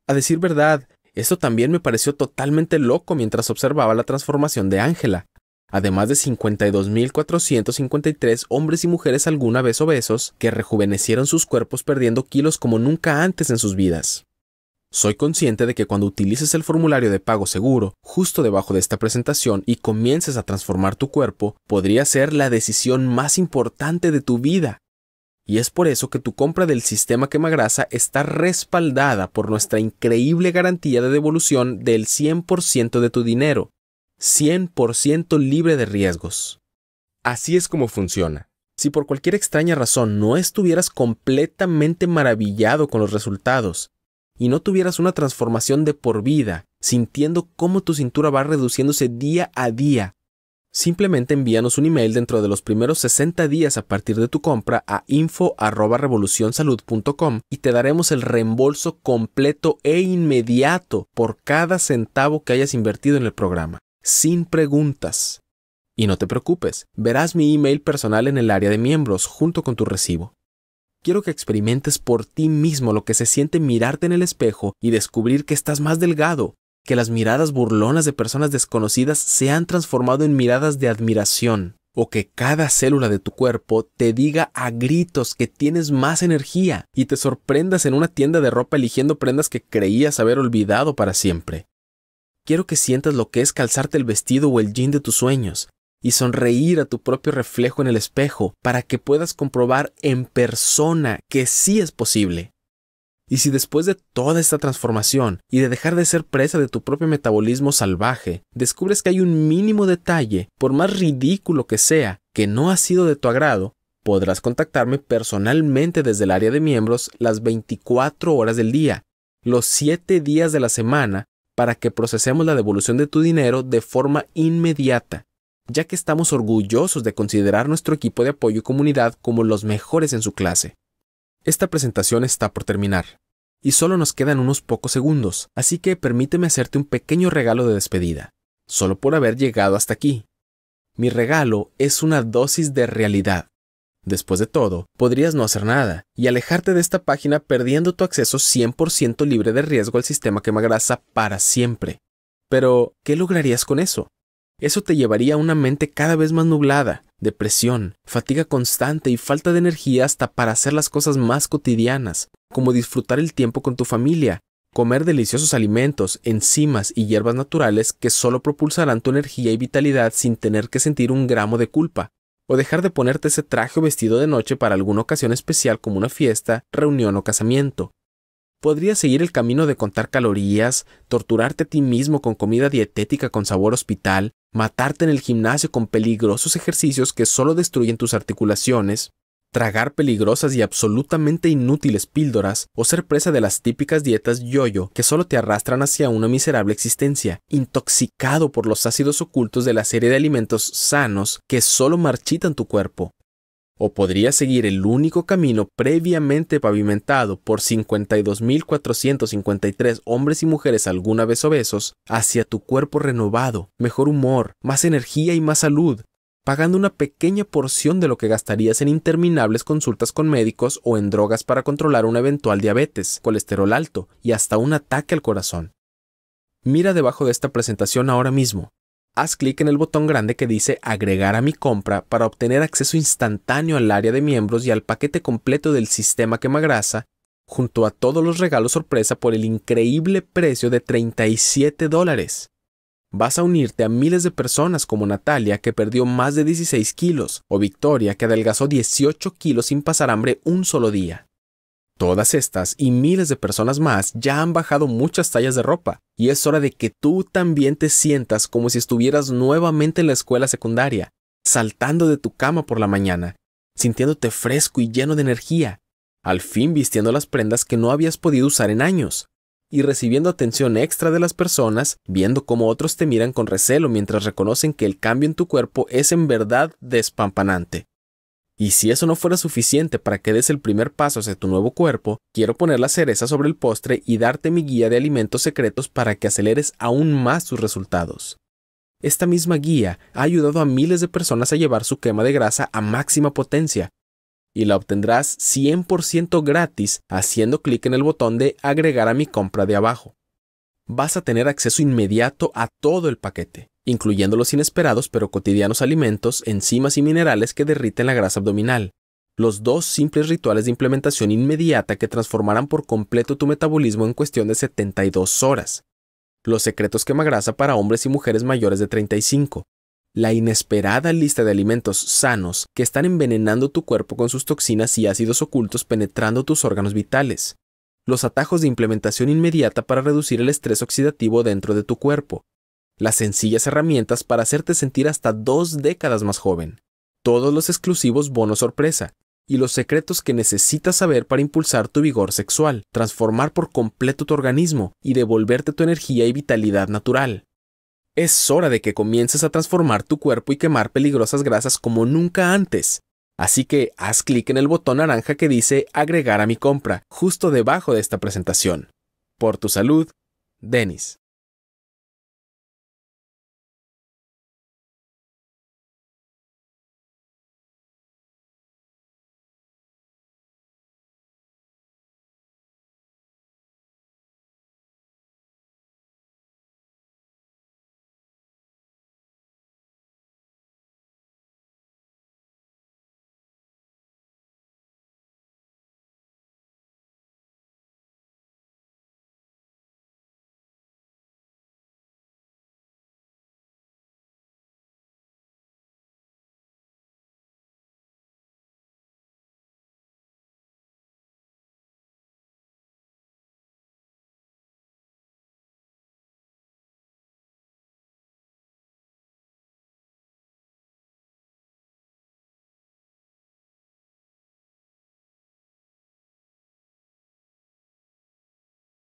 A decir verdad, esto también me pareció totalmente loco mientras observaba la transformación de Ángela. Además de 52.453 hombres y mujeres alguna vez obesos que rejuvenecieron sus cuerpos perdiendo kilos como nunca antes en sus vidas. Soy consciente de que cuando utilices el formulario de pago seguro justo debajo de esta presentación y comiences a transformar tu cuerpo, podría ser la decisión más importante de tu vida. Y es por eso que tu compra del sistema quemagrasa está respaldada por nuestra increíble garantía de devolución del 100% de tu dinero, 100% libre de riesgos. Así es como funciona. Si por cualquier extraña razón no estuvieras completamente maravillado con los resultados, y no tuvieras una transformación de por vida, sintiendo cómo tu cintura va reduciéndose día a día. Simplemente envíanos un email dentro de los primeros 60 días a partir de tu compra a info@revolucionsalud.com y te daremos el reembolso completo e inmediato por cada centavo que hayas invertido en el programa, sin preguntas. Y no te preocupes, verás mi email personal en el área de miembros junto con tu recibo. Quiero que experimentes por ti mismo lo que se siente mirarte en el espejo y descubrir que estás más delgado, que las miradas burlonas de personas desconocidas se han transformado en miradas de admiración, o que cada célula de tu cuerpo te diga a gritos que tienes más energía y te sorprendas en una tienda de ropa eligiendo prendas que creías haber olvidado para siempre. Quiero que sientas lo que es calzarte el vestido o el jean de tus sueños, y sonreír a tu propio reflejo en el espejo para que puedas comprobar en persona que sí es posible. Y si después de toda esta transformación y de dejar de ser presa de tu propio metabolismo salvaje, descubres que hay un mínimo detalle, por más ridículo que sea, que no ha sido de tu agrado, podrás contactarme personalmente desde el área de miembros las 24 horas del día, los 7 días de la semana, para que procesemos la devolución de tu dinero de forma inmediata ya que estamos orgullosos de considerar nuestro equipo de apoyo y comunidad como los mejores en su clase. Esta presentación está por terminar, y solo nos quedan unos pocos segundos, así que permíteme hacerte un pequeño regalo de despedida, solo por haber llegado hasta aquí. Mi regalo es una dosis de realidad. Después de todo, podrías no hacer nada y alejarte de esta página perdiendo tu acceso 100% libre de riesgo al sistema quemagrasa para siempre. Pero, ¿qué lograrías con eso? Eso te llevaría a una mente cada vez más nublada, depresión, fatiga constante y falta de energía hasta para hacer las cosas más cotidianas, como disfrutar el tiempo con tu familia, comer deliciosos alimentos, enzimas y hierbas naturales que solo propulsarán tu energía y vitalidad sin tener que sentir un gramo de culpa, o dejar de ponerte ese traje o vestido de noche para alguna ocasión especial como una fiesta, reunión o casamiento, Podrías seguir el camino de contar calorías, torturarte a ti mismo con comida dietética con sabor hospital, matarte en el gimnasio con peligrosos ejercicios que solo destruyen tus articulaciones, tragar peligrosas y absolutamente inútiles píldoras o ser presa de las típicas dietas yoyo que solo te arrastran hacia una miserable existencia, intoxicado por los ácidos ocultos de la serie de alimentos sanos que solo marchitan tu cuerpo, o podría seguir el único camino previamente pavimentado por 52.453 hombres y mujeres alguna vez obesos hacia tu cuerpo renovado, mejor humor, más energía y más salud, pagando una pequeña porción de lo que gastarías en interminables consultas con médicos o en drogas para controlar una eventual diabetes, colesterol alto y hasta un ataque al corazón. Mira debajo de esta presentación ahora mismo haz clic en el botón grande que dice agregar a mi compra para obtener acceso instantáneo al área de miembros y al paquete completo del sistema quemagrasa, junto a todos los regalos sorpresa por el increíble precio de 37 dólares. Vas a unirte a miles de personas como Natalia, que perdió más de 16 kilos, o Victoria, que adelgazó 18 kilos sin pasar hambre un solo día. Todas estas y miles de personas más ya han bajado muchas tallas de ropa, y es hora de que tú también te sientas como si estuvieras nuevamente en la escuela secundaria, saltando de tu cama por la mañana, sintiéndote fresco y lleno de energía, al fin vistiendo las prendas que no habías podido usar en años, y recibiendo atención extra de las personas, viendo cómo otros te miran con recelo mientras reconocen que el cambio en tu cuerpo es en verdad despampanante. Y si eso no fuera suficiente para que des el primer paso hacia tu nuevo cuerpo, quiero poner la cereza sobre el postre y darte mi guía de alimentos secretos para que aceleres aún más tus resultados. Esta misma guía ha ayudado a miles de personas a llevar su quema de grasa a máxima potencia, y la obtendrás 100% gratis haciendo clic en el botón de agregar a mi compra de abajo. Vas a tener acceso inmediato a todo el paquete incluyendo los inesperados pero cotidianos alimentos, enzimas y minerales que derriten la grasa abdominal. Los dos simples rituales de implementación inmediata que transformarán por completo tu metabolismo en cuestión de 72 horas. Los secretos quemagrasa para hombres y mujeres mayores de 35. La inesperada lista de alimentos sanos que están envenenando tu cuerpo con sus toxinas y ácidos ocultos penetrando tus órganos vitales. Los atajos de implementación inmediata para reducir el estrés oxidativo dentro de tu cuerpo, las sencillas herramientas para hacerte sentir hasta dos décadas más joven, todos los exclusivos bonos sorpresa y los secretos que necesitas saber para impulsar tu vigor sexual, transformar por completo tu organismo y devolverte tu energía y vitalidad natural. Es hora de que comiences a transformar tu cuerpo y quemar peligrosas grasas como nunca antes. Así que haz clic en el botón naranja que dice agregar a mi compra, justo debajo de esta presentación. Por tu salud, Denis.